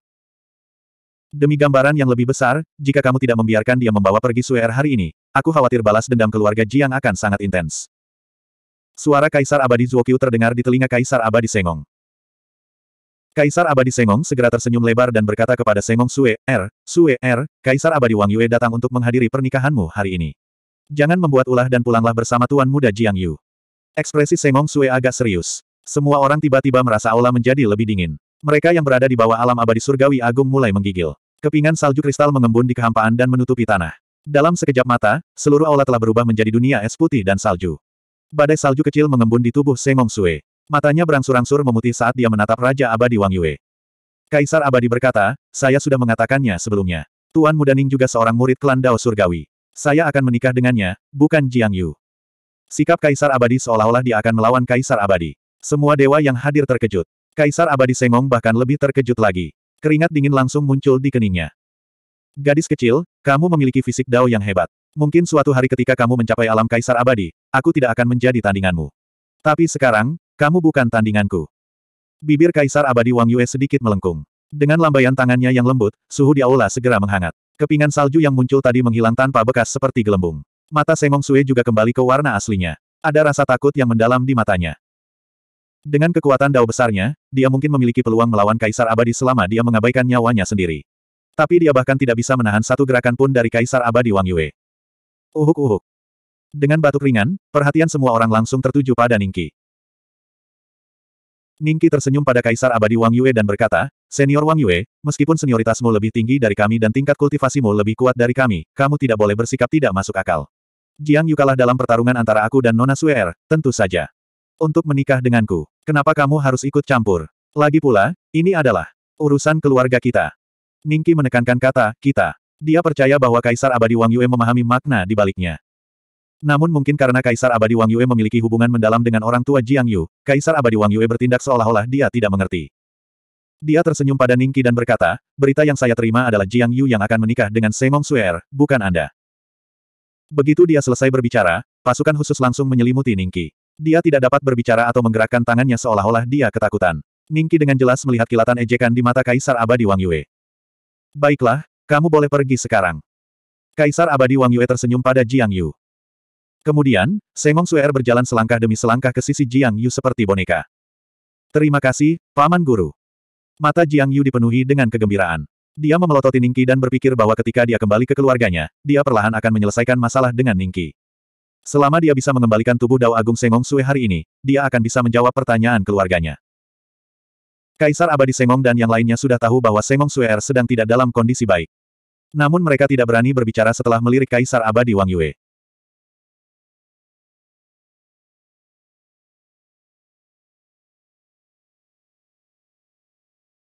Demi gambaran yang lebih besar, jika kamu tidak membiarkan dia membawa pergi Suer er hari ini, aku khawatir balas dendam keluarga Jiang akan sangat intens. Suara Kaisar Abadi Zuokyu terdengar di telinga Kaisar Abadi Sengong. Kaisar Abadi Sengong segera tersenyum lebar dan berkata kepada Sengong Sue, R, er, Sue R, er, Kaisar Abadi Wang Yue datang untuk menghadiri pernikahanmu hari ini. Jangan membuat ulah dan pulanglah bersama Tuan Muda Jiang Yu. Ekspresi Sengong Sue agak serius. Semua orang tiba-tiba merasa aula menjadi lebih dingin. Mereka yang berada di bawah alam abadi surgawi agung mulai menggigil. Kepingan salju kristal mengembun di kehampaan dan menutupi tanah. Dalam sekejap mata, seluruh aula telah berubah menjadi dunia es putih dan salju. Badai salju kecil mengembun di tubuh Sengong Sue. Matanya berangsur-angsur memutih saat dia menatap Raja Abadi Wang Yue. Kaisar Abadi berkata, saya sudah mengatakannya sebelumnya. Tuan Muda Ning juga seorang murid klan Dao Surgawi. Saya akan menikah dengannya, bukan Jiang Yu. Sikap Kaisar Abadi seolah-olah dia akan melawan Kaisar Abadi. Semua dewa yang hadir terkejut. Kaisar Abadi Sengong bahkan lebih terkejut lagi. Keringat dingin langsung muncul di keningnya. Gadis kecil, kamu memiliki fisik Dao yang hebat. Mungkin suatu hari ketika kamu mencapai alam Kaisar Abadi, aku tidak akan menjadi tandinganmu. Tapi sekarang, kamu bukan tandinganku. Bibir Kaisar Abadi Wang Yue sedikit melengkung. Dengan lambaian tangannya yang lembut, suhu di aula segera menghangat. Kepingan salju yang muncul tadi menghilang tanpa bekas seperti gelembung. Mata Sengong Sue juga kembali ke warna aslinya. Ada rasa takut yang mendalam di matanya. Dengan kekuatan dao besarnya, dia mungkin memiliki peluang melawan Kaisar Abadi selama dia mengabaikan nyawanya sendiri. Tapi dia bahkan tidak bisa menahan satu gerakan pun dari Kaisar Abadi Wang Yue. Uhuk-uhuk. Dengan batuk ringan, perhatian semua orang langsung tertuju pada Ningki. Ningki tersenyum pada Kaisar Abadi Wang Yue dan berkata, Senior Wang Yue, meskipun senioritasmu lebih tinggi dari kami dan tingkat kultivasimu lebih kuat dari kami, kamu tidak boleh bersikap tidak masuk akal. Jiang Yu kalah dalam pertarungan antara aku dan Nona Suer, er, tentu saja. Untuk menikah denganku, kenapa kamu harus ikut campur? Lagi pula, ini adalah urusan keluarga kita. Ningki menekankan kata, kita. Dia percaya bahwa Kaisar Abadi Wang Yue memahami makna di baliknya. Namun mungkin karena Kaisar Abadi Wang Yue memiliki hubungan mendalam dengan orang tua Jiang Yu, Kaisar Abadi Wang Yue bertindak seolah-olah dia tidak mengerti. Dia tersenyum pada Ningki dan berkata, berita yang saya terima adalah Jiang Yu yang akan menikah dengan Semong Suer, bukan Anda. Begitu dia selesai berbicara, pasukan khusus langsung menyelimuti Ningki. Dia tidak dapat berbicara atau menggerakkan tangannya seolah-olah dia ketakutan. Ningki dengan jelas melihat kilatan ejekan di mata Kaisar Abadi Wang Yue. Baiklah, kamu boleh pergi sekarang. Kaisar Abadi Wang Yue tersenyum pada Jiang Yu. Kemudian, Sengong Suer berjalan selangkah demi selangkah ke sisi Jiang Yu seperti boneka. Terima kasih, Paman Guru. Mata Jiang Yu dipenuhi dengan kegembiraan. Dia memelototi Ningki dan berpikir bahwa ketika dia kembali ke keluarganya, dia perlahan akan menyelesaikan masalah dengan Ningki. Selama dia bisa mengembalikan tubuh Dao Agung Sengong Sue hari ini, dia akan bisa menjawab pertanyaan keluarganya. Kaisar Abadi Sengong dan yang lainnya sudah tahu bahwa Sengong Suer sedang tidak dalam kondisi baik. Namun mereka tidak berani berbicara setelah melirik Kaisar Abadi Wang Yue.